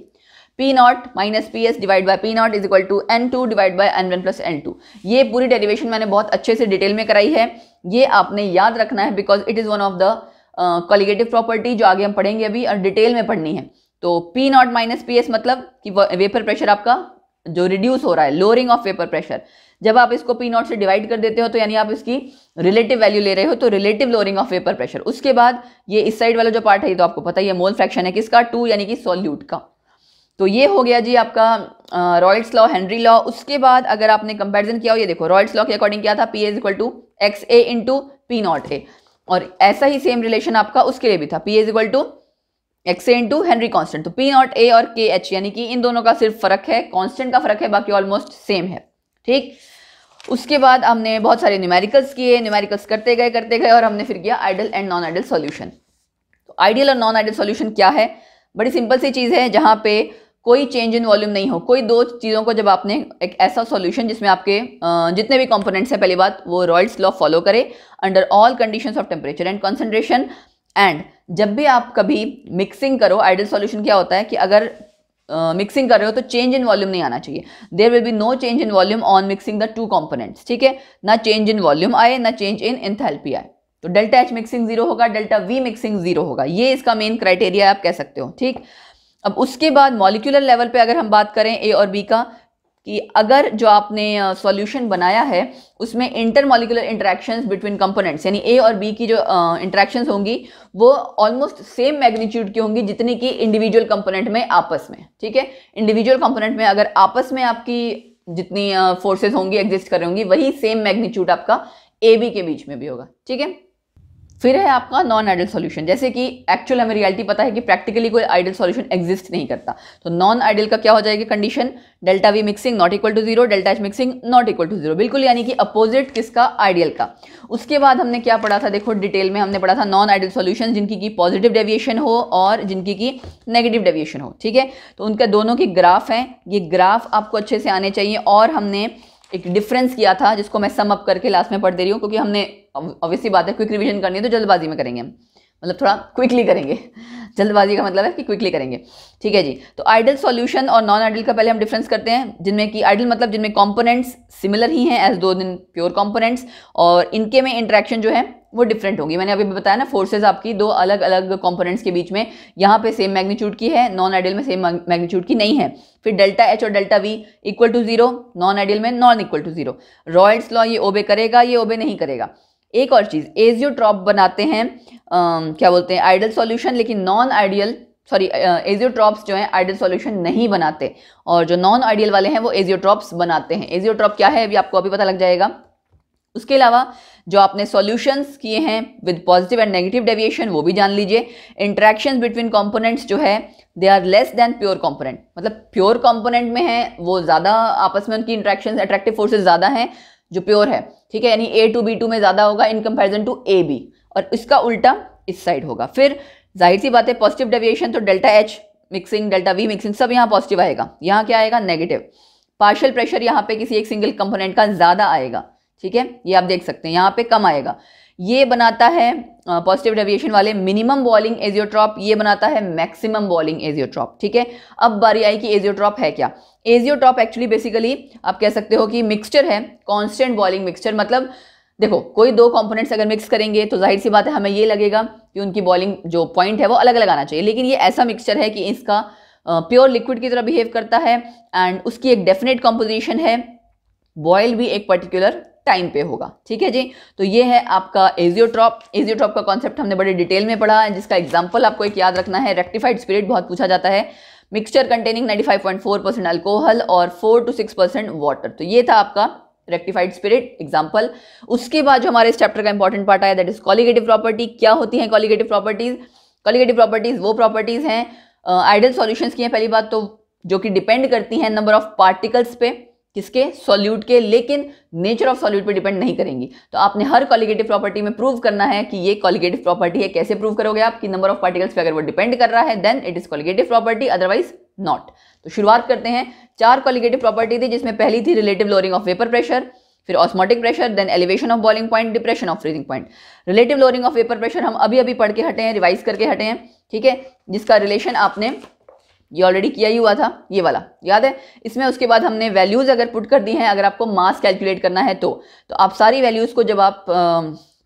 P naught minus P S divide by P naught is equal to N two divide by N one plus N two ये पूरी डेरिवेशन मैंने बहुत अच्छे से डिटेल में कराई है ये आपने याद रखना है because it is one of the colligative property जो आगे हम पढ़ेंगे अभी और डिटेल में पढ़नी है तो P naught minus P S मतलब कि वेपर प्रेशर आपका जो रिड्यूस हो रहा है लोअरिंग ऑफ पेपर प्रेशर जब आप इसको पी नॉट से डिवाइड कर देते हो तो यानी आप इसकी रिलेटिव वैल्यू ले रहे हो तो relative lowering of vapour pressure उसके बाद ये इस साइड वाला जो पार्ट है ये तो आपको पता ही है मोल फ्रैक्शन है किसका टू यानी कि सोल्यूट का तो ये हो गया जी आपका रॉयल्स लॉ हेनरी लॉ उसके बाद अगर आपने कंपेरिजन किया हो ये देखो रॉयल्स लॉ के अकॉर्डिंग क्या था P is equal to X A into P naught A और ऐसा ही सेम रिलेशन आपका उसके लिए भी था P is equal to X into Henry constant तो पी नॉट ए और के एच यानी कि इन दोनों का सिर्फ फर्क है कॉन्स्टेंट का फर्क है बाकी ऑलमोस्ट सेम है ठीक उसके बाद हमने बहुत सारे न्यूमेरिकल्स किए न्यूमेरिकल्स करते गए करते गए और हमने फिर किया ideal and non ideal solution तो आइडियल और नॉन आइडल सॉल्यूशन क्या है बड़ी सिंपल सी चीज़ है जहाँ पे कोई चेंज इन वॉल्यूम नहीं हो कोई दो चीज़ों को जब आपने एक ऐसा सॉल्यूशन जिसमें आपके जितने भी कंपोनेंट्स हैं पहली बात वो रॉयल्स लॉ फॉलो करे under all conditions of temperature and concentration and जब भी आप कभी मिक्सिंग करो आइडल सॉल्यूशन क्या होता है कि अगर मिक्सिंग uh, कर रहे हो तो चेंज इन वॉल्यूम नहीं आना चाहिए there will be no change in volume on mixing the two components ठीक है ना चेंज इन वॉल्यूम आए ना चेंज इन इंथेल्पी आए तो डेल्टा एच मिक्सिंग जीरो होगा डेल्टा वी मिक्सिंग जीरो होगा ये इसका मेन क्राइटेरिया आप कह सकते हो ठीक अब उसके बाद मॉलिक्यूलर लेवल पे अगर हम बात करें ए और बी का कि अगर जो आपने सॉल्यूशन बनाया है उसमें इंटरमोलिकुलर इंटरेक्शंस बिटवीन कंपोनेंट्स यानी ए और बी की जो इंटरेक्शंस होंगी वो ऑलमोस्ट सेम मैग्नीट्यूड की होंगी जितनी कि इंडिविजुअल कंपोनेंट में आपस में ठीक है इंडिविजुअल कंपोनेंट में अगर आपस में आपकी जितनी फोर्सेज होंगी एग्जिस्ट कर रही होंगी वही सेम मैग्नीट्यूड आपका ए बी के बीच में भी होगा ठीक है फिर है आपका नॉन आइडल सॉल्यूशन जैसे कि एक्चुअल हमें रियलिटी पता है कि प्रैक्टिकली कोई आइडल सॉल्यूशन एग्जिस्ट नहीं करता तो नॉन आइडल का क्या हो जाएगा condition delta V mixing not equal to zero delta H mixing not equal to zero बिल्कुल यानी कि अपोजिट किसका आइडियल का उसके बाद हमने क्या पढ़ा था देखो डिटेल में हमने पढ़ा था नॉन आइडल सोल्यूशन जिनकी की पॉजिटिव डेविएशन हो और जिनकी की नेगेटिव डेविएशन हो ठीक है तो उनका दोनों के ग्राफ हैं ये ग्राफ आपको अच्छे से आने चाहिए और हमने एक डिफरेंस किया था जिसको मैं सम अप करके लास्ट में पढ़ दे रही हूँ क्योंकि हमने ऑब्वियसली बात है क्विक रिविजन करनी है तो जल्दबाजी में करेंगे हम मतलब थोड़ा क्विकली करेंगे जल्दबाजी का मतलब है कि क्विकली करेंगे ठीक है जी तो आइडल सॉल्यूशन और नॉन आइडल का पहले हम डिफरेंस करते हैं जिनमें कि आइडल मतलब जिनमें कंपोनेंट्स सिमिलर ही हैं एज दो दिन प्योर कंपोनेंट्स और इनके में इंटरेक्शन जो है वो डिफरेंट होंगी मैंने अभी बताया ना फोर्सेज आपकी दो अलग अलग कॉम्पोनेंट्स के बीच में यहाँ पे सेम मैग्नीट्यूड की है नॉन आइडियल में सेम मैग्नीट्यूड की नहीं है फिर डेल्टा एच और delta V equal to zero non ideal में non equal to zero Raoult's law ये ओबे करेगा ये ओबे नहीं करेगा एक और चीज़ एजियोट्रॉप बनाते हैं आ, क्या बोलते हैं आइडल सॉल्यूशन लेकिन नॉन आइडियल सॉरी एजियोट्रॉप्स जो हैं आइडियल सॉल्यूशन नहीं बनाते और जो नॉन आइडियल वाले हैं वो एजियोट्रॉप्स बनाते हैं एजियोट्रॉप क्या है अभी आपको अभी पता लग जाएगा उसके अलावा जो आपने सॉल्यूशंस किए हैं with positive and negative deviation वो भी जान लीजिए इंट्रैक्शन बिटवीन कंपोनेंट्स जो है they are less than pure component मतलब प्योर कंपोनेंट में है वो ज़्यादा आपस में उनकी इंट्रैक्शन अट्रैक्टिव फोर्सेज ज़्यादा हैं जो प्योर है ठीक है यानी ए टू बी टू में ज़्यादा होगा in comparison to A B और इसका उल्टा इस साइड होगा फिर जाहिर सी बात है पॉजिटिव डेविएशन तो delta H mixing delta V mixing सब यहाँ पॉजिटिव आएगा यहाँ क्या आएगा नेगेटिव पार्शियल प्रेशर यहाँ पे किसी एक सिंगल कंपोनेंट का ज़्यादा आएगा ठीक है ये आप देख सकते हैं यहाँ पे कम आएगा ये बनाता है पॉजिटिव डेविएशन वाले मिनिमम बॉलिंग एजियोट्रॉप ये बनाता है मैक्सिमम बॉलिंग एजियोट्रॉप ठीक है अब बारी आई कि एजियोट्रॉप है क्या एजियोट्रॉप एक्चुअली बेसिकली आप कह सकते हो कि मिक्सचर है कॉन्स्टेंट बॉलिंग मिक्सचर मतलब देखो कोई दो कंपोनेंट्स अगर मिक्स करेंगे तो जाहिर सी बात है हमें ये लगेगा कि उनकी बॉलिंग जो पॉइंट है वो अलग अलग आना चाहिए लेकिन ये ऐसा मिक्सचर है कि इसका प्योर लिक्विड की तरह बिहेव करता है एंड उसकी एक डेफिनेट कॉम्पोजिशन है बॉयल भी एक पर्टिकुलर टाइम पे होगा ठीक है जी तो ये है आपका एजियोट्रॉप एजियोट्रॉप का कॉन्सेप्ट हमने बड़े डिटेल में पढ़ा है जिसका एग्जाम्पल आपको एक याद रखना है रेक्टिफाइड स्पिरिट बहुत पूछा जाता है मिक्सचर कंटेनिंग 95.4 परसेंट अल्कोहल और 4 टू 6 परसेंट वाटर तो ये था आपका रेक्टिफाइड स्पिरिट एग्जाम्पल उसके बाद जो हमारे इस चैप्टर का इंपॉर्टेंट पार्ट आया दैट इज कॉलिगेटिव प्रॉपर्टी क्या होती है कॉलिगेटिव प्रॉपर्टीज कॉलिगेटिव प्रॉपर्टीज वो प्रॉपर्टीज हैं आइडियल सॉल्यूशंस की हैं पहली बात तो जो कि डिपेंड करती हैं नंबर ऑफ पार्टिकल्स पे किसके सॉल्यूट के लेकिन नेचर ऑफ सॉल्यूट पे डिपेंड नहीं करेंगी तो आपने हर कॉलिगेटिव प्रॉपर्टी में प्रूव करना है कि ये कॉलिगेटिव प्रॉपर्टी है कैसे प्रूव करोगे आप कि नंबर ऑफ पार्टिकल्स पे अगर वो डिपेंड कर रहा है then it is colligative property otherwise not तो शुरुआत करते हैं चार कॉलिगेटिव प्रॉपर्टी थी जिसमें पहली थी relative lowering of vapour pressure फिर osmotic pressure then elevation of boiling point depression of freezing point relative lowering of vapour pressure हम अभी अभी पढ़ के हटे हैं रिवाइज करके हटे हैं ठीक है जिसका रिलेशन आपने ये ऑलरेडी किया ही हुआ था ये वाला याद है इसमें उसके बाद हमने वैल्यूज़ अगर पुट कर दी हैं अगर आपको मास कैलकुलेट करना है तो तो आप सारी वैल्यूज़ को जब आप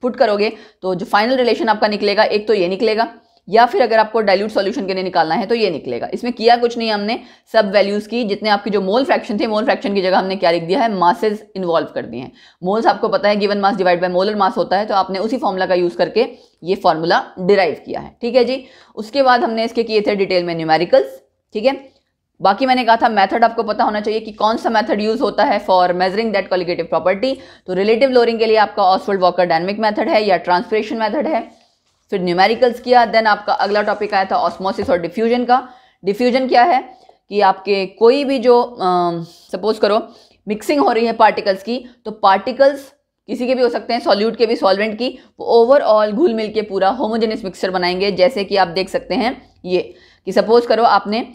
पुट करोगे तो जो फाइनल रिलेशन आपका निकलेगा एक तो ये निकलेगा या फिर अगर आपको डाइल्यूट सॉल्यूशन के लिए निकालना है तो ये निकलेगा इसमें किया कुछ नहीं हमने सब वैल्यूज़ की जितने आपके जो मोल फ्रैक्शन थे मोल फ्रैक्शन की जगह हमने क्या लिख दिया है मासेज इन्वॉल्व कर दिए हैं मोल्स आपको पता है given mass divide by molar mass होता है तो आपने उसी फॉर्मूला का यूज़ करके ये फॉर्मूला डिराइव किया है ठीक है जी उसके बाद हमने इसके किए थे डिटेल में न्यूमेरिकल्स ठीक है बाकी मैंने कहा था मेथड आपको पता होना चाहिए कि कौन सा मेथड यूज होता है for measuring that colligative property तो रिलेटिव लोरिंग के लिए आपका ऑसवर्ल्ड वॉकर डायनेमिक मेथड है या ट्रांसफ्रेशन मेथड है फिर न्यूमेरिकल्स किया देन आपका अगला टॉपिक आया था ऑस्मोसिस और डिफ्यूजन का डिफ्यूजन क्या है कि आपके कोई भी जो सपोज करो मिक्सिंग हो रही है पार्टिकल्स की तो पार्टिकल्स किसी के भी हो सकते हैं सॉल्यूट के भी सॉल्वेंट की वो ओवरऑल घुल मिल के पूरा होमोजेनियस मिक्सचर बनाएंगे जैसे कि आप देख सकते हैं ये कि सपोज करो आपने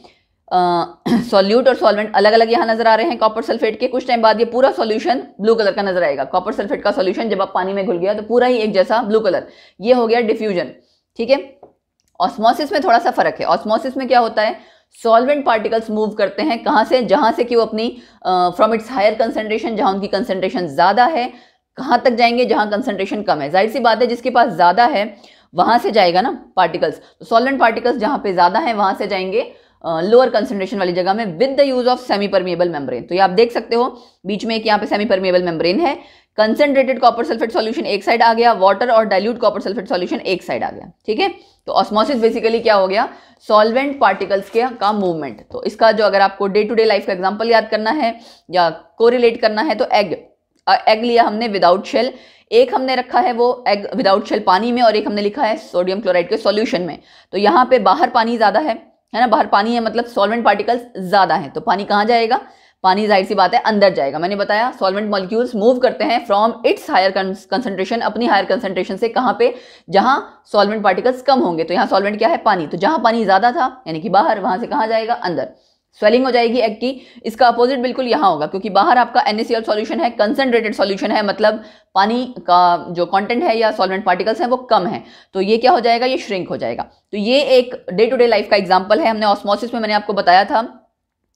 सॉल्यूट और सॉल्वेंट अलग अलग यहाँ नजर आ रहे हैं कॉपर सल्फेट के कुछ टाइम बाद ये पूरा सॉल्यूशन ब्लू कलर का नजर आएगा कॉपर सल्फेट का सॉल्यूशन जब आप पानी में घुल गया तो पूरा ही एक जैसा ब्लू कलर ये हो गया डिफ्यूजन ठीक है ऑस्मोसिस में थोड़ा सा फर्क है ऑस्मोसिस में क्या होता है सॉल्वेंट पार्टिकल्स मूव करते हैं कहाँ से जहाँ से कि वो अपनी फ्रॉम इट्स हायर कंसनट्रेशन जहाँ उनकी कंसनट्रेशन ज़्यादा है कहाँ तक जाएंगे जहाँ कंसनट्रेशन कम है जाहिर सी बात है जिसके पास ज़्यादा है वहां से जाएगा ना पार्टिकल्स तो सॉलेंट पार्टिकल्स जहां पे ज्यादा है वहां से जाएंगे लोअर कंसेंट्रेशन वाली जगह में with the use of semi permeable membrane तो ये आप देख सकते हो बीच में एक यहाँ पे सेमी परमिएबल मेम्ब्रेन है कंसेंट्रेटेड कॉपर सल्फेट सॉल्यूशन एक साइड आ गया वाटर और डायल्यूट कॉपर सल्फेट सॉल्यूशन एक साइड आ गया ठीक है तो ऑस्मोसिस बेसिकली क्या हो गया सॉल्वेंट पार्टिकल्स के का मूवमेंट तो इसका जो अगर आपको डे टू डे लाइफ का एग्जाम्पल याद करना है या कोरिलेट करना है तो एग एग लिया हमने विदाउट शेल एक हमने रखा है वो एग विदाउट शेल पानी में और एक हमने लिखा है सोडियम क्लोराइड के सॉल्यूशन में तो यहाँ पे बाहर पानी ज़्यादा है है ना बाहर पानी है मतलब सॉल्वेंट पार्टिकल्स ज़्यादा है तो पानी कहाँ जाएगा पानी जाहिर सी बात है अंदर जाएगा मैंने बताया सॉल्वेंट मॉलिक्यूल्स मूव करते हैं फ्रॉम इट्स हायर कंसंट्रेशन अपनी हायर कंसंट्रेशन से कहाँ पे जहाँ सॉल्वेंट पार्टिकल्स कम होंगे तो यहाँ सॉल्वेंट क्या है पानी तो जहाँ पानी ज़्यादा था यानी कि बाहर वहाँ से कहाँ जाएगा अंदर स्वेलिंग हो जाएगी एग की इसका अपोजिट बिल्कुल यहाँ होगा क्योंकि बाहर आपका एनएसीएल सॉल्यूशन है कंसनट्रेटेड सॉल्यूशन है मतलब पानी का जो कंटेंट है या सॉल्वेंट पार्टिकल्स हैं वो कम है तो ये क्या हो जाएगा ये श्रिंक हो जाएगा तो ये एक डे टू डे लाइफ का एग्जाम्पल है हमने ऑस्मोसिस में मैंने आपको बताया था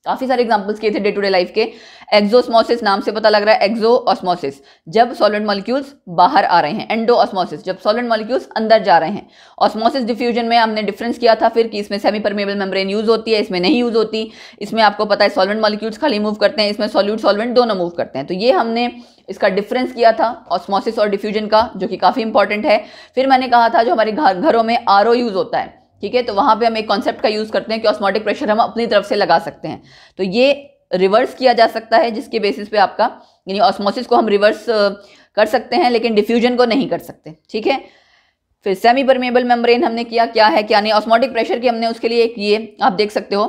काफी सारे एग्जांपल्स किए थे डे टू डे लाइफ के एक्जोस्मोसिस नाम से पता लग रहा है एक्जो ऑस्मोसिस जब सॉलिड मॉलिक्यूल्स बाहर आ रहे हैं एंडो ऑस्मोसिस जब सॉलिड मॉलिक्यूल्स अंदर जा रहे हैं ऑस्मोसिस डिफ्यूजन में हमने डिफरेंस किया था फिर कि इसमें सेमी परमेबल मेम्ब्रेन यूज होती है इसमें नहीं यूज होती इसमें आपको पता है सॉलिड मॉलिक्यूल्स खाली मूव करते हैं इसमें सॉल्यूट सॉल्वेंट दोनों मूव करते हैं तो ये हमने इसका डिफरेंस किया था ऑस्मोसिस और डिफ्यूजन का जो कि काफ़ी इंपॉर्टेंट है फिर मैंने कहा था जो हमारे घरों में आर यूज़ होता है ठीक है तो वहाँ पे हम एक कॉन्सेप्ट का यूज़ करते हैं कि ऑस्मोटिक प्रेशर हम अपनी तरफ से लगा सकते हैं तो ये रिवर्स किया जा सकता है जिसके बेसिस पे आपका यानी ऑस्मोसिस को हम रिवर्स कर सकते हैं लेकिन डिफ्यूजन को नहीं कर सकते ठीक है फिर सेमी परमेबल मेम्ब्रेन हमने किया क्या है क्या नहीं ऑस्मोटिक प्रेशर की हमने उसके लिए एक ये आप देख सकते हो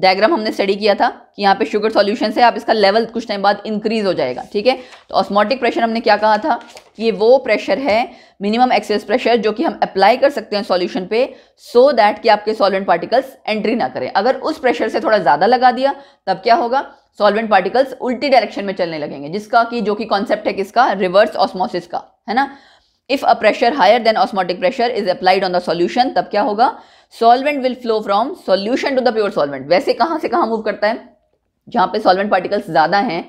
डायग्राम हमने स्टडी किया था कि यहाँ पे शुगर सॉल्यूशन है आप इसका लेवल कुछ टाइम बाद इंक्रीज हो जाएगा ठीक है तो ऑस्मोटिक प्रेशर हमने क्या कहा था कि ये वो प्रेशर है मिनिमम एक्सेस प्रेशर जो कि हम अप्लाई कर सकते हैं सॉल्यूशन पे सो so दैट कि आपके सॉल्वेंट पार्टिकल्स एंट्री ना करें अगर उस प्रेशर से थोड़ा ज़्यादा लगा दिया तब क्या होगा सॉल्वेंट पार्टिकल्स उल्टी डायरेक्शन में चलने लगेंगे जिसका कि जो कि कॉन्सेप्ट है किसका रिवर्स ऑस्मोसिस का है ना if a pressure higher than osmotic pressure is applied on the solution तब क्या होगा solvent will flow from solution to the pure solvent वैसे कहां से कहाँ मूव करता है जहां पे सॉल्वेंट पार्टिकल्स ज़्यादा हैं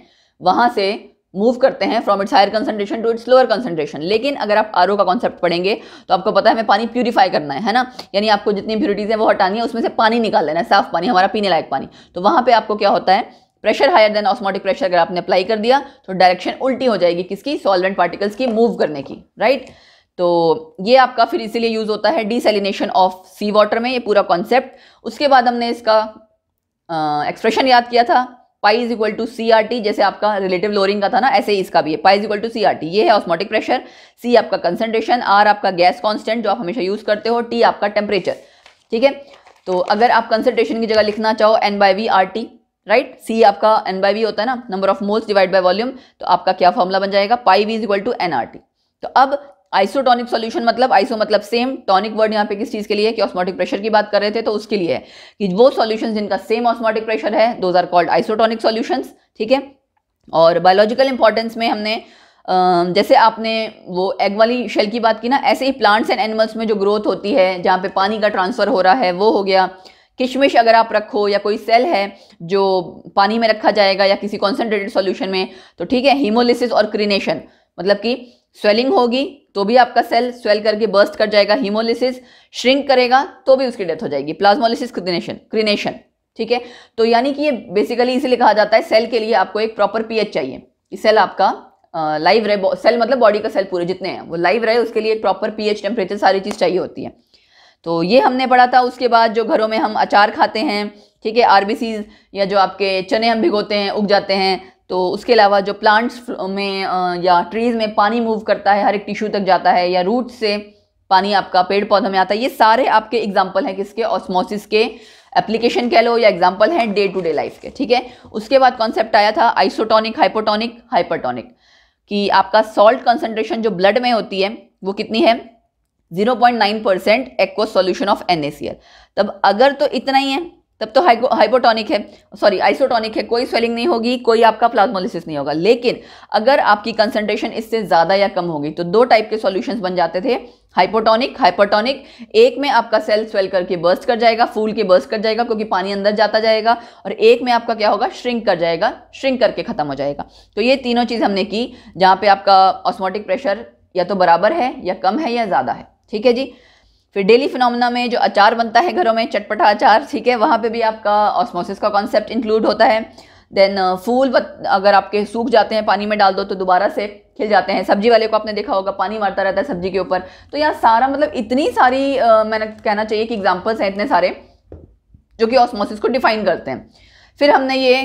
वहां से मूव करते हैं from its higher concentration to its lower concentration लेकिन अगर आप आर का कॉन्सेप्ट पढ़ेंगे तो आपको पता है हमें पानी प्यूरीफाई करना है है ना यानी आपको जितनी प्योरिटीज़ हैं वो हटानी है उसमें से पानी निकाल लेना है साफ पानी हमारा पीने लायक पानी तो वहाँ पे आपको क्या होता है pressure higher than osmotic pressure अगर आपने अप्लाई कर दिया तो डायरेक्शन उल्टी हो जाएगी किसकी सॉल्वेंट पार्टिकल्स की मूव करने की राइट right? तो ये आपका फिर इसीलिए यूज़ होता है डिसेलिनेशन ऑफ सी वाटर में ये पूरा कॉन्सेप्ट उसके बाद हमने इसका एक्सप्रेशन याद किया था pi is equal to C R T जैसे आपका रिलेटिव लोरिंग का था ना ऐसे ही इसका भी है pi is equal to C R T ये है ऑस्मोटिक प्रेशर सी आपका कंसनट्रेशन आर आपका गैस कॉन्स्टेंट जो आप हमेशा यूज़ करते हो टी आपका टेम्परेचर ठीक है तो अगर आप कंसनट्रेशन की जगह लिखना चाहो n by V R T right right? C आपका एन बाई वी होता है ना number of moles divide by volume तो आपका क्या फॉर्मुला बन जाएगा pi V is equal to n R T तो अब आइसोटॉनिक सॉल्यूशन मतलब आइसो मतलब सेम टॉनिक वर्ड यहाँ पे किस चीज़ के लिए कि ऑस्मोटिक प्रेशर की बात कर रहे थे तो उसके लिए है कि वो सॉल्यूशंस जिनका सेम ऑस्मोटिक प्रेशर है those are called isotonic solutions ठीक है और बायोलॉजिकल इंपॉर्टेंस में हमने जैसे आपने वो एग वाली शेल की बात की ना ऐसे ही प्लांट्स एंड एनिमल्स में जो ग्रोथ होती है जहाँ पे पानी का ट्रांसफ़र हो रहा है वो हो गया किशमिश अगर आप रखो या कोई सेल है जो पानी में रखा जाएगा या किसी कॉन्सेंट्रेटेड सॉल्यूशन में तो ठीक है हीमोलिसिस और क्रिनेशन मतलब कि स्वेलिंग होगी तो भी आपका सेल स्वेल करके बर्स्ट कर जाएगा हीमोलिसिस श्रिंक करेगा तो भी उसकी डेथ हो जाएगी प्लाज्मोलिसिस क्रिनेशन क्रिनेशन ठीक है तो यानी कि ये बेसिकली इसे लिखा जाता है सेल के लिए आपको एक प्रॉपर पीएच चाहिए कि सेल आपका लाइव रहे सेल मतलब बॉडी का सेल पूरे जितने हैं वो लाइव रहे उसके लिए एक प्रॉपर पीएच टेम्परेचर सारी चीज़ चाहिए होती है तो ये हमने पढ़ा था उसके बाद जो घरों में हम अचार खाते हैं ठीक है आर या जो आपके चने हम भिगोते हैं उग जाते हैं तो उसके अलावा जो प्लांट्स में या ट्रीज़ में पानी मूव करता है हर एक टिश्यू तक जाता है या रूट से पानी आपका पेड़ पौधों में आता है ये सारे आपके एग्जाम्पल हैं किसके ऑस्मोसिस के एप्लीकेशन कह लो या एग्जाम्पल हैं डे टू डे लाइफ के ठीक है उसके बाद कॉन्सेप्ट आया था आइसोटॉनिक हाइपोटोनिक हाइपरटोनिक कि आपका सॉल्ट कंसनट्रेशन जो ब्लड में होती है वो कितनी है zero point nine percent aqueous solution of N तब अगर तो इतना ही है तब तो हाइपोटोनिक है सॉरी आइसोटोनिक है कोई स्वेलिंग नहीं होगी कोई आपका प्लाज्मोलिसिस नहीं होगा लेकिन अगर आपकी कंसंट्रेशन इससे ज़्यादा या कम होगी तो दो टाइप के सॉल्यूशंस बन जाते थे हाइपोटोनिक हाइपोटोनिक एक में आपका सेल स्वेल करके बर्स्ट कर जाएगा फूल के बर्स्ट कर जाएगा क्योंकि पानी अंदर जाता जाएगा और एक में आपका क्या होगा श्रिंक कर जाएगा श्रिंक करके ख़त्म हो जाएगा तो ये तीनों चीज़ हमने की जहाँ पर आपका ऑस्मोटिक प्रेशर या तो बराबर है या कम है या ज़्यादा है ठीक है जी फिर डेली फिनोमिना में जो अचार बनता है घरों में चटपटा अचार ठीक है वहाँ पे भी आपका ऑस्मोसिस का कॉन्सेप्ट इंक्लूड होता है देन uh, फूल अगर आपके सूख जाते हैं पानी में डाल दो तो दोबारा से खिल जाते हैं सब्जी वाले को आपने देखा होगा पानी मारता रहता है सब्जी के ऊपर तो यहाँ सारा मतलब इतनी सारी आ, uh, मैंने कहना चाहिए कि एग्जाम्पल्स हैं इतने सारे जो कि ऑस्मोसिस को डिफाइन करते हैं फिर हमने ये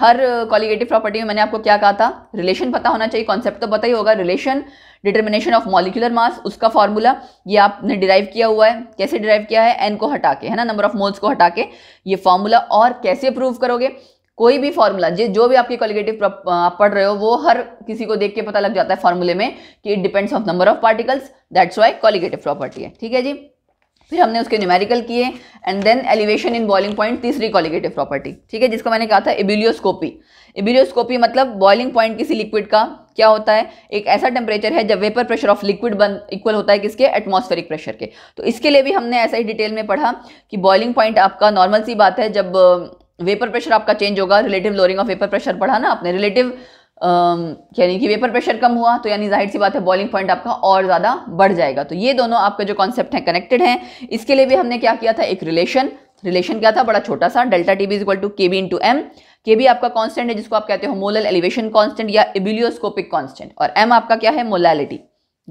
हर कॉलिगेटिव प्रॉपर्टी में मैंने आपको क्या कहा था रिलेशन पता होना चाहिए कॉन्सेप्ट तो पता ही होगा relation determination of molecular mass उसका फॉर्मूला ये आपने डिराइव किया हुआ है कैसे डिराइव किया है एन को हटा के है ना नंबर ऑफ मोल्स को हटा के ये फॉर्मूला और कैसे प्रूव करोगे कोई भी फॉर्मूला जो जो भी आपके क्वालिगेटिव आप पढ़ रहे हो वो हर किसी को देख के पता लग जाता है फॉर्मूले में कि it depends of number of particles that's why colligative property है ठीक है जी फिर हमने उसके न्यूमेरिकल किए and then elevation in boiling point तीसरी कॉलिगेटिव प्रॉपर्टी ठीक है जिसको मैंने कहा था इबिलियोस्कोपी इबिलियोस्कोपी मतलब बॉइलिंग पॉइंट किसी लिक्विड का क्या होता है एक ऐसा टेम्परेचर है जब वेपर प्रेशर ऑफ लिक्विड बन इक्वल होता है किसके एटमॉस्फेरिक प्रेशर के तो इसके लिए भी हमने ऐसा ही डिटेल में पढ़ा कि बॉइलिंग पॉइंट आपका नॉर्मल सी बात है जब वेपर प्रेशर आपका चेंज होगा relative lowering of vapour pressure पढ़ा ना आपने रिलेटिव यानी कि वेपर प्रेशर कम हुआ तो यानी जाहिर सी बात है बॉइलिंग पॉइंट आपका और ज़्यादा बढ़ जाएगा तो ये दोनों आपका जो कॉन्सेप्ट हैं कनेक्टेड हैं इसके लिए भी हमने क्या किया था एक रिलेशन रिलेशन क्या था बड़ा छोटा सा delta T B is equal to K B into M K B आपका कांस्टेंट है जिसको आप कहते हो मोलल एलिवेशन कांस्टेंट या इबिलियोस्कोपिक कांस्टेंट और एम आपका क्या है मोलैलिटी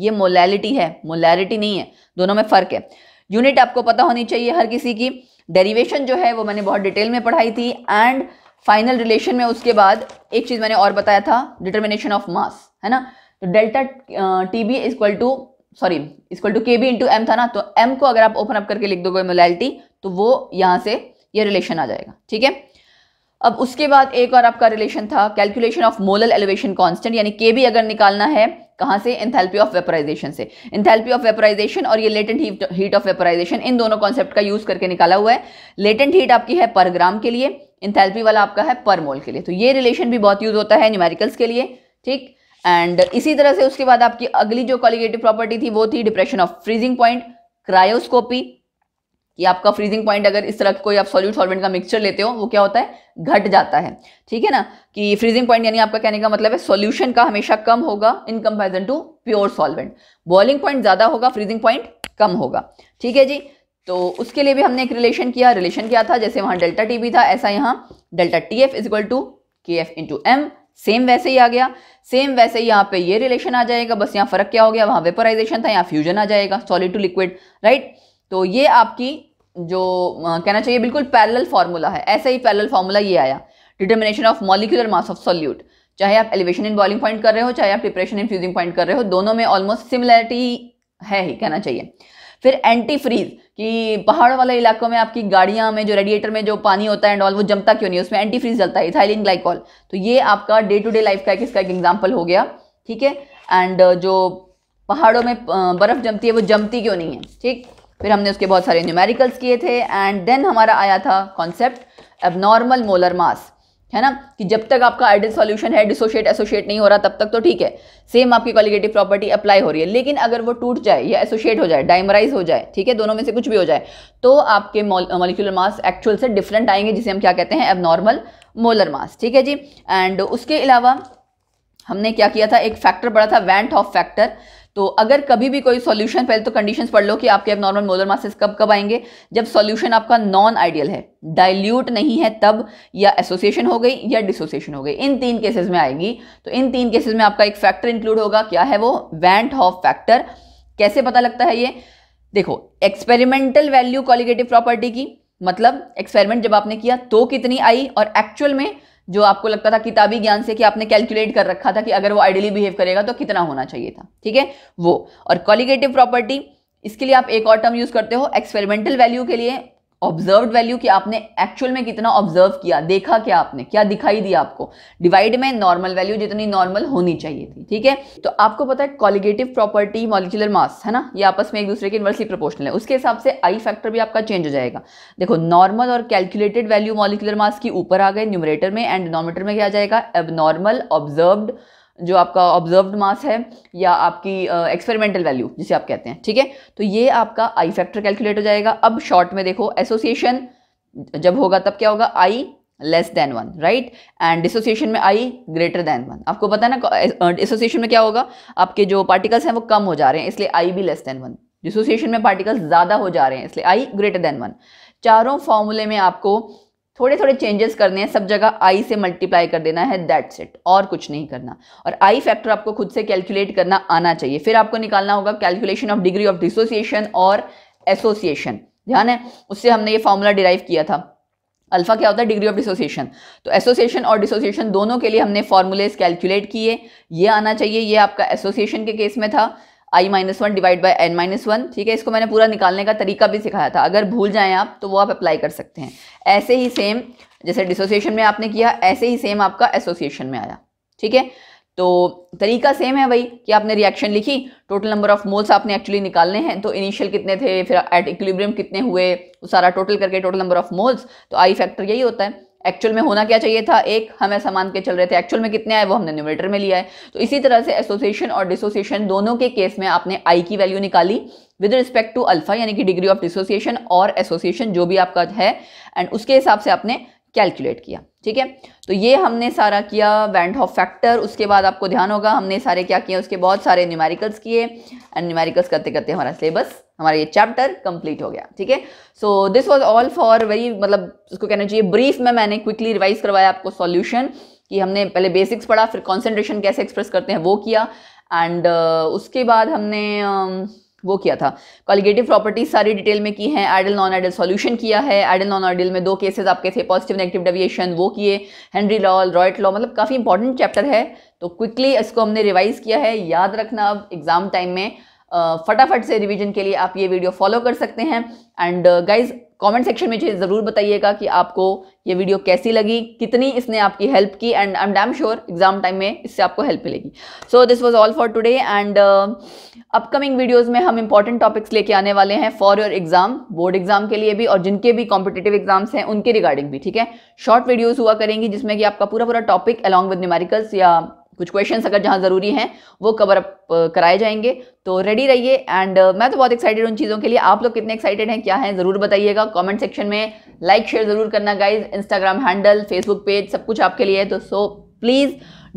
ये मोलैलिटी है मोलैलिटी नहीं है दोनों में फर्क है यूनिट आपको पता होनी चाहिए हर किसी की डेरिवेशन जो है वो मैंने बहुत डिटेल में पढ़ाई थी एंड फाइनल रिलेशन में उसके बाद एक चीज़ मैंने और बताया था डिटर्मिनेशन ऑफ मास है ना तो delta T B is equal to sorry is equal to K B into M था ना तो एम को अगर आप ओपन अप करके लिख दोगे मोलैलिटी तो वो यहाँ से ये रिलेशन आ जाएगा ठीक है अब उसके बाद एक और आपका रिलेशन था calculation of molal elevation constant यानी के भी अगर निकालना है कहाँ से इंथैल्पी ऑफ वेपराइजेशन से इंथैल्पी ऑफ वेपराइजेशन और ये लेटेंट हीट ऑफ वेपराइजेशन इन दोनों कॉन्सेप्ट का यूज करके निकाला हुआ है लेटेंट हीट आपकी है पर ग्राम के लिए इंथैल्पी वाला आपका है पर मोल के लिए तो ये रिलेशन भी बहुत यूज होता है न्यूमेरिकल्स के लिए ठीक एंड इसी तरह से उसके बाद आपकी अगली जो कॉलिगेटिव प्रॉपर्टी थी वो थी depression of freezing point cryoscopy कि आपका फ्रीजिंग पॉइंट अगर इस तरह का कोई आप सॉल्यूट सॉल्वेंट का मिक्सचर लेते हो वो क्या होता है घट जाता है ठीक है ना कि फ्रीजिंग पॉइंट यानी आपका कहने का मतलब है सॉल्यूशन का हमेशा कम होगा in comparison to pure solvent boiling point ज़्यादा होगा फ्रीजिंग पॉइंट कम होगा ठीक है जी तो उसके लिए भी हमने एक रिलेशन किया रिलेशन क्या था जैसे वहां डेल्टा टी भी था ऐसा यहाँ delta T F is equal to K F into M same वैसे ही आ गया सेम वैसे ही यहाँ पे ये रिलेशन आ जाएगा बस यहाँ फर्क क्या हो गया वहां वेपराइजेशन था यहाँ फ्यूजन आ जाएगा सॉलिड टू लिक्विड राइट तो ये आपकी जो कहना चाहिए बिल्कुल पैरेलल फार्मूला है ऐसे ही पैरेलल फार्मूला ये आया determination of molecular mass of solute चाहे आप एलिवेशन इन बॉइलिंग पॉइंट कर रहे हो चाहे आप डिप्रेशन इन फ्यूजिंग पॉइंट कर रहे हो दोनों में ऑलमोस्ट सिमिलरिटी है ही कहना चाहिए फिर एंटी फ्रीज कि पहाड़ वाले इलाकों में आपकी गाड़ियाँ में जो रेडिएटर में जो पानी होता है एंड ऑल वो जमता क्यों नहीं उसमें एंटी फ्रीज जलता है इथाइलिन ग्लाइकॉल तो ये आपका डे टू डे लाइफ का इसका एक एग्जाम्पल हो गया ठीक है एंड जो पहाड़ों में बर्फ़ जमती है वो जमती क्यों नहीं है ठीक फिर हमने उसके बहुत सारे न्यूमेरिकल्स किए थे एंड देन हमारा आया था कॉन्सेप्ट एबनॉर्मल मोलर मास है ना कि जब तक आपका आइडियल सॉल्यूशन है डिसोशिएट एसोशिएट नहीं हो रहा तब तक तो ठीक है सेम आपकी क्वालिगेटिव प्रॉपर्टी अप्लाई हो रही है लेकिन अगर वो टूट जाए या एसोशिएट हो जाए डाइमराइज हो जाए ठीक है दोनों में से कुछ भी हो जाए तो आपके मोलिकुलर मास एक्चुअल से डिफरेंट आएंगे जिसे हम क्या कहते हैं एबनॉर्मल मोलर मास ठीक है जी एंड उसके अलावा हमने क्या किया था एक फैक्टर पढ़ा था वैंट ऑफ फैक्टर तो अगर कभी भी कोई सॉल्यूशन पहले तो कंडीशंस पढ़ लो कि आपके अब नॉर्मल मोलर मासेस कब कब आएंगे जब सॉल्यूशन आपका नॉन आइडियल है डाइल्यूट नहीं है तब या एसोसिएशन हो गई या डिसोसिएशन हो गई इन तीन केसेस में आएगी तो इन तीन केसेस में आपका एक फैक्टर इंक्लूड होगा क्या है वो वैंट हॉफ फैक्टर कैसे पता लगता है ये देखो एक्सपेरिमेंटल वैल्यू कॉलिगेटिव प्रॉपर्टी की मतलब एक्सपेरिमेंट जब आपने किया तो कितनी आई और एक्चुअल में जो आपको लगता था किताबी ज्ञान से कि आपने कैलकुलेट कर रखा था कि अगर वो आइडियली बिहेव करेगा तो कितना होना चाहिए था ठीक है वो और कॉलिगेटिव प्रॉपर्टी इसके लिए आप एक और टर्म यूज करते हो एक्सपेरिमेंटल वैल्यू के लिए ऑब्जर्व वैल्यू कि आपने एक्चुअल में कितना ऑब्जर्व किया देखा क्या आपने क्या दिखाई दिया आपको डिवाइड में नॉर्मल वैल्यू जितनी नॉर्मल होनी चाहिए थी ठीक है तो आपको पता है कॉलिगेटिव प्रॉपर्टी मॉलिकुलर मास है ना ये आपस में एक दूसरे के इन्वर्सली प्रोपोर्शनल है उसके हिसाब से आई फैक्टर भी आपका चेंज हो जाएगा देखो नॉर्मल और कैलकुलेटेड वैल्यू मॉलिकुलर मास की ऊपर आ गए न्यूमरेटर में एंड नॉमिटर में क्या जाएगा एब नॉर्मल ऑब्जर्व्ड जो आपका ऑब्जर्व्ड मास है या आपकी एक्सपेरिमेंटल वैल्यू जिसे आप कहते हैं ठीक है तो ये आपका आई फैक्टर कैलकुलेट हो जाएगा अब शॉर्ट में देखो एसोसिएशन जब होगा तब क्या होगा i less than one right and dissociation में आई ग्रेटर देन वन आपको पता है ना डिसोसिएशन में क्या होगा आपके जो पार्टिकल्स हैं वो कम हो जा रहे हैं इसलिए आई भी लेस देन वन डिसोसिएशन में पार्टिकल्स ज़्यादा हो जा रहे हैं इसलिए आई ग्रेटर देन वन चारों फॉर्मूले में आपको थोड़े थोड़े चेंजेस करने हैं सब जगह आई से मल्टीप्लाई कर देना है दैट्स इट और कुछ नहीं करना और आई फैक्टर आपको खुद से कैलकुलेट करना आना चाहिए फिर आपको निकालना होगा calculation of degree of dissociation और एसोसिएशन ध्यान है उससे हमने ये फॉर्मूला डिराइव किया था अल्फा क्या होता है डिग्री ऑफ डिसोसिएशन तो एसोसिएशन और डिसोसिएशन दोनों के लिए हमने फॉर्मूलेज कैलकुलेट किए ये आना चाहिए ये आपका एसोसिएशन के केस में था i minus one divide by n minus one ठीक है इसको मैंने पूरा निकालने का तरीका भी सिखाया था अगर भूल जाएं आप तो वो आप अप्लाई कर सकते हैं ऐसे ही सेम जैसे डिसोसिएशन में आपने किया ऐसे ही सेम आपका एसोसिएशन में आया ठीक है तो तरीका सेम है भाई कि आपने रिएक्शन लिखी टोटल नंबर ऑफ मोल्स आपने एक्चुअली निकालने हैं तो इनिशियल कितने थे फिर एट इक्विलिब्रियम कितने हुए सारा टोटल करके टोटल नंबर ऑफ मोल्स तो आई फैक्टर यही होता है एक्चुअल में होना क्या चाहिए था एक हमें समान के चल रहे थे एक्चुअल में कितने आए वो हमने न्यूमरेटर में लिया है तो इसी तरह से एसोसिएशन और डिसोसिएशन दोनों के केस में आपने आई की वैल्यू निकाली विद रिस्पेक्ट टू अल्फा यानी कि डिग्री ऑफ डिसोसिएशन और एसोसिएशन जो भी आपका है एंड उसके हिसाब से आपने कैलकुलेट किया ठीक है तो ये हमने सारा किया वैंड ऑफ फैक्टर उसके बाद आपको ध्यान होगा हमने सारे क्या किए उसके बहुत सारे न्यूमेरिकल्स किए एंड न्यूमेरिकल्स करते करते हमारा सिलेबस हमारा ये चैप्टर कंप्लीट हो गया ठीक है so this was all for very मतलब उसको कहना चाहिए ब्रीफ में मैंने क्विकली रिवाइज करवाया आपको सॉल्यूशन कि हमने पहले बेसिक्स पढ़ा फिर कॉन्सेंट्रेशन कैसे एक्सप्रेस करते हैं वो किया एंड uh, उसके बाद हमने uh, वो किया था कॉलिगेटिव प्रॉपर्टीज सारी डिटेल में की हैं आइडल नॉन आइडल सॉल्यूशन किया है आइडल नॉन आइडल में दो केसेस आपके थे पॉजिटिव नेगेटिव डेविएशन वो किए हेनरी लॉ रॉयट लॉ मतलब काफ़ी इंपॉर्टेंट चैप्टर है तो क्विकली इसको हमने रिवाइज किया है याद रखना अब एग्जाम टाइम में फटाफट से रिवीजन के लिए आप ये वीडियो फॉलो कर सकते हैं एंड गाइज कमेंट सेक्शन में मुझे ज़रूर बताइएगा कि आपको ये वीडियो कैसी लगी कितनी इसने आपकी हेल्प की and I am damn sure exam time में इससे आपको हेल्प मिलेगी so this was all for today and upcoming videos में हम इंपॉर्टेंट टॉपिक्स लेके आने वाले हैं for your exam board exam के लिए भी और जिनके भी कॉम्पिटेटिव एग्जाम्स हैं उनके रिगार्डिंग भी ठीक है शॉर्ट वीडियोज़ हुआ करेंगी जिसमें कि आपका पूरा पूरा टॉपिक अलॉन्ग विद न्यूमेरिकल्स या कुछ क्वेश्चन अगर जहाँ ज़रूरी हैं वो कवर अप कराए जाएंगे तो रेडी रहिए एंड मैं तो बहुत एक्साइटेड उन चीज़ों के लिए आप लोग कितने एक्साइटेड हैं क्या हैं ज़रूर बताइएगा कमेंट सेक्शन में लाइक शेयर ज़रूर करना guys Instagram handle Facebook page सब कुछ आपके लिए है तो so please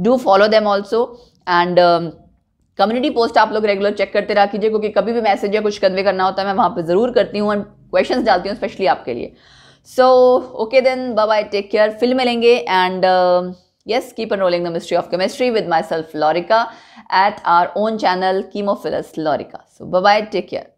do follow them also and community post आप लोग रेगुलर चेक करते रह कीजिए क्योंकि कभी भी मैसेज या कुछ कन्वे करना होता है मैं वहाँ पर ज़रूर करती हूँ एंड क्वेश्चन डालती हूँ स्पेशली आपके लिए so okay then bye take care फिल्म मिलेंगे and Yes, keep unrolling the mystery of chemistry with myself, Lorica, at our own channel, Chemophilus Lorica. So, bye-bye. Take care.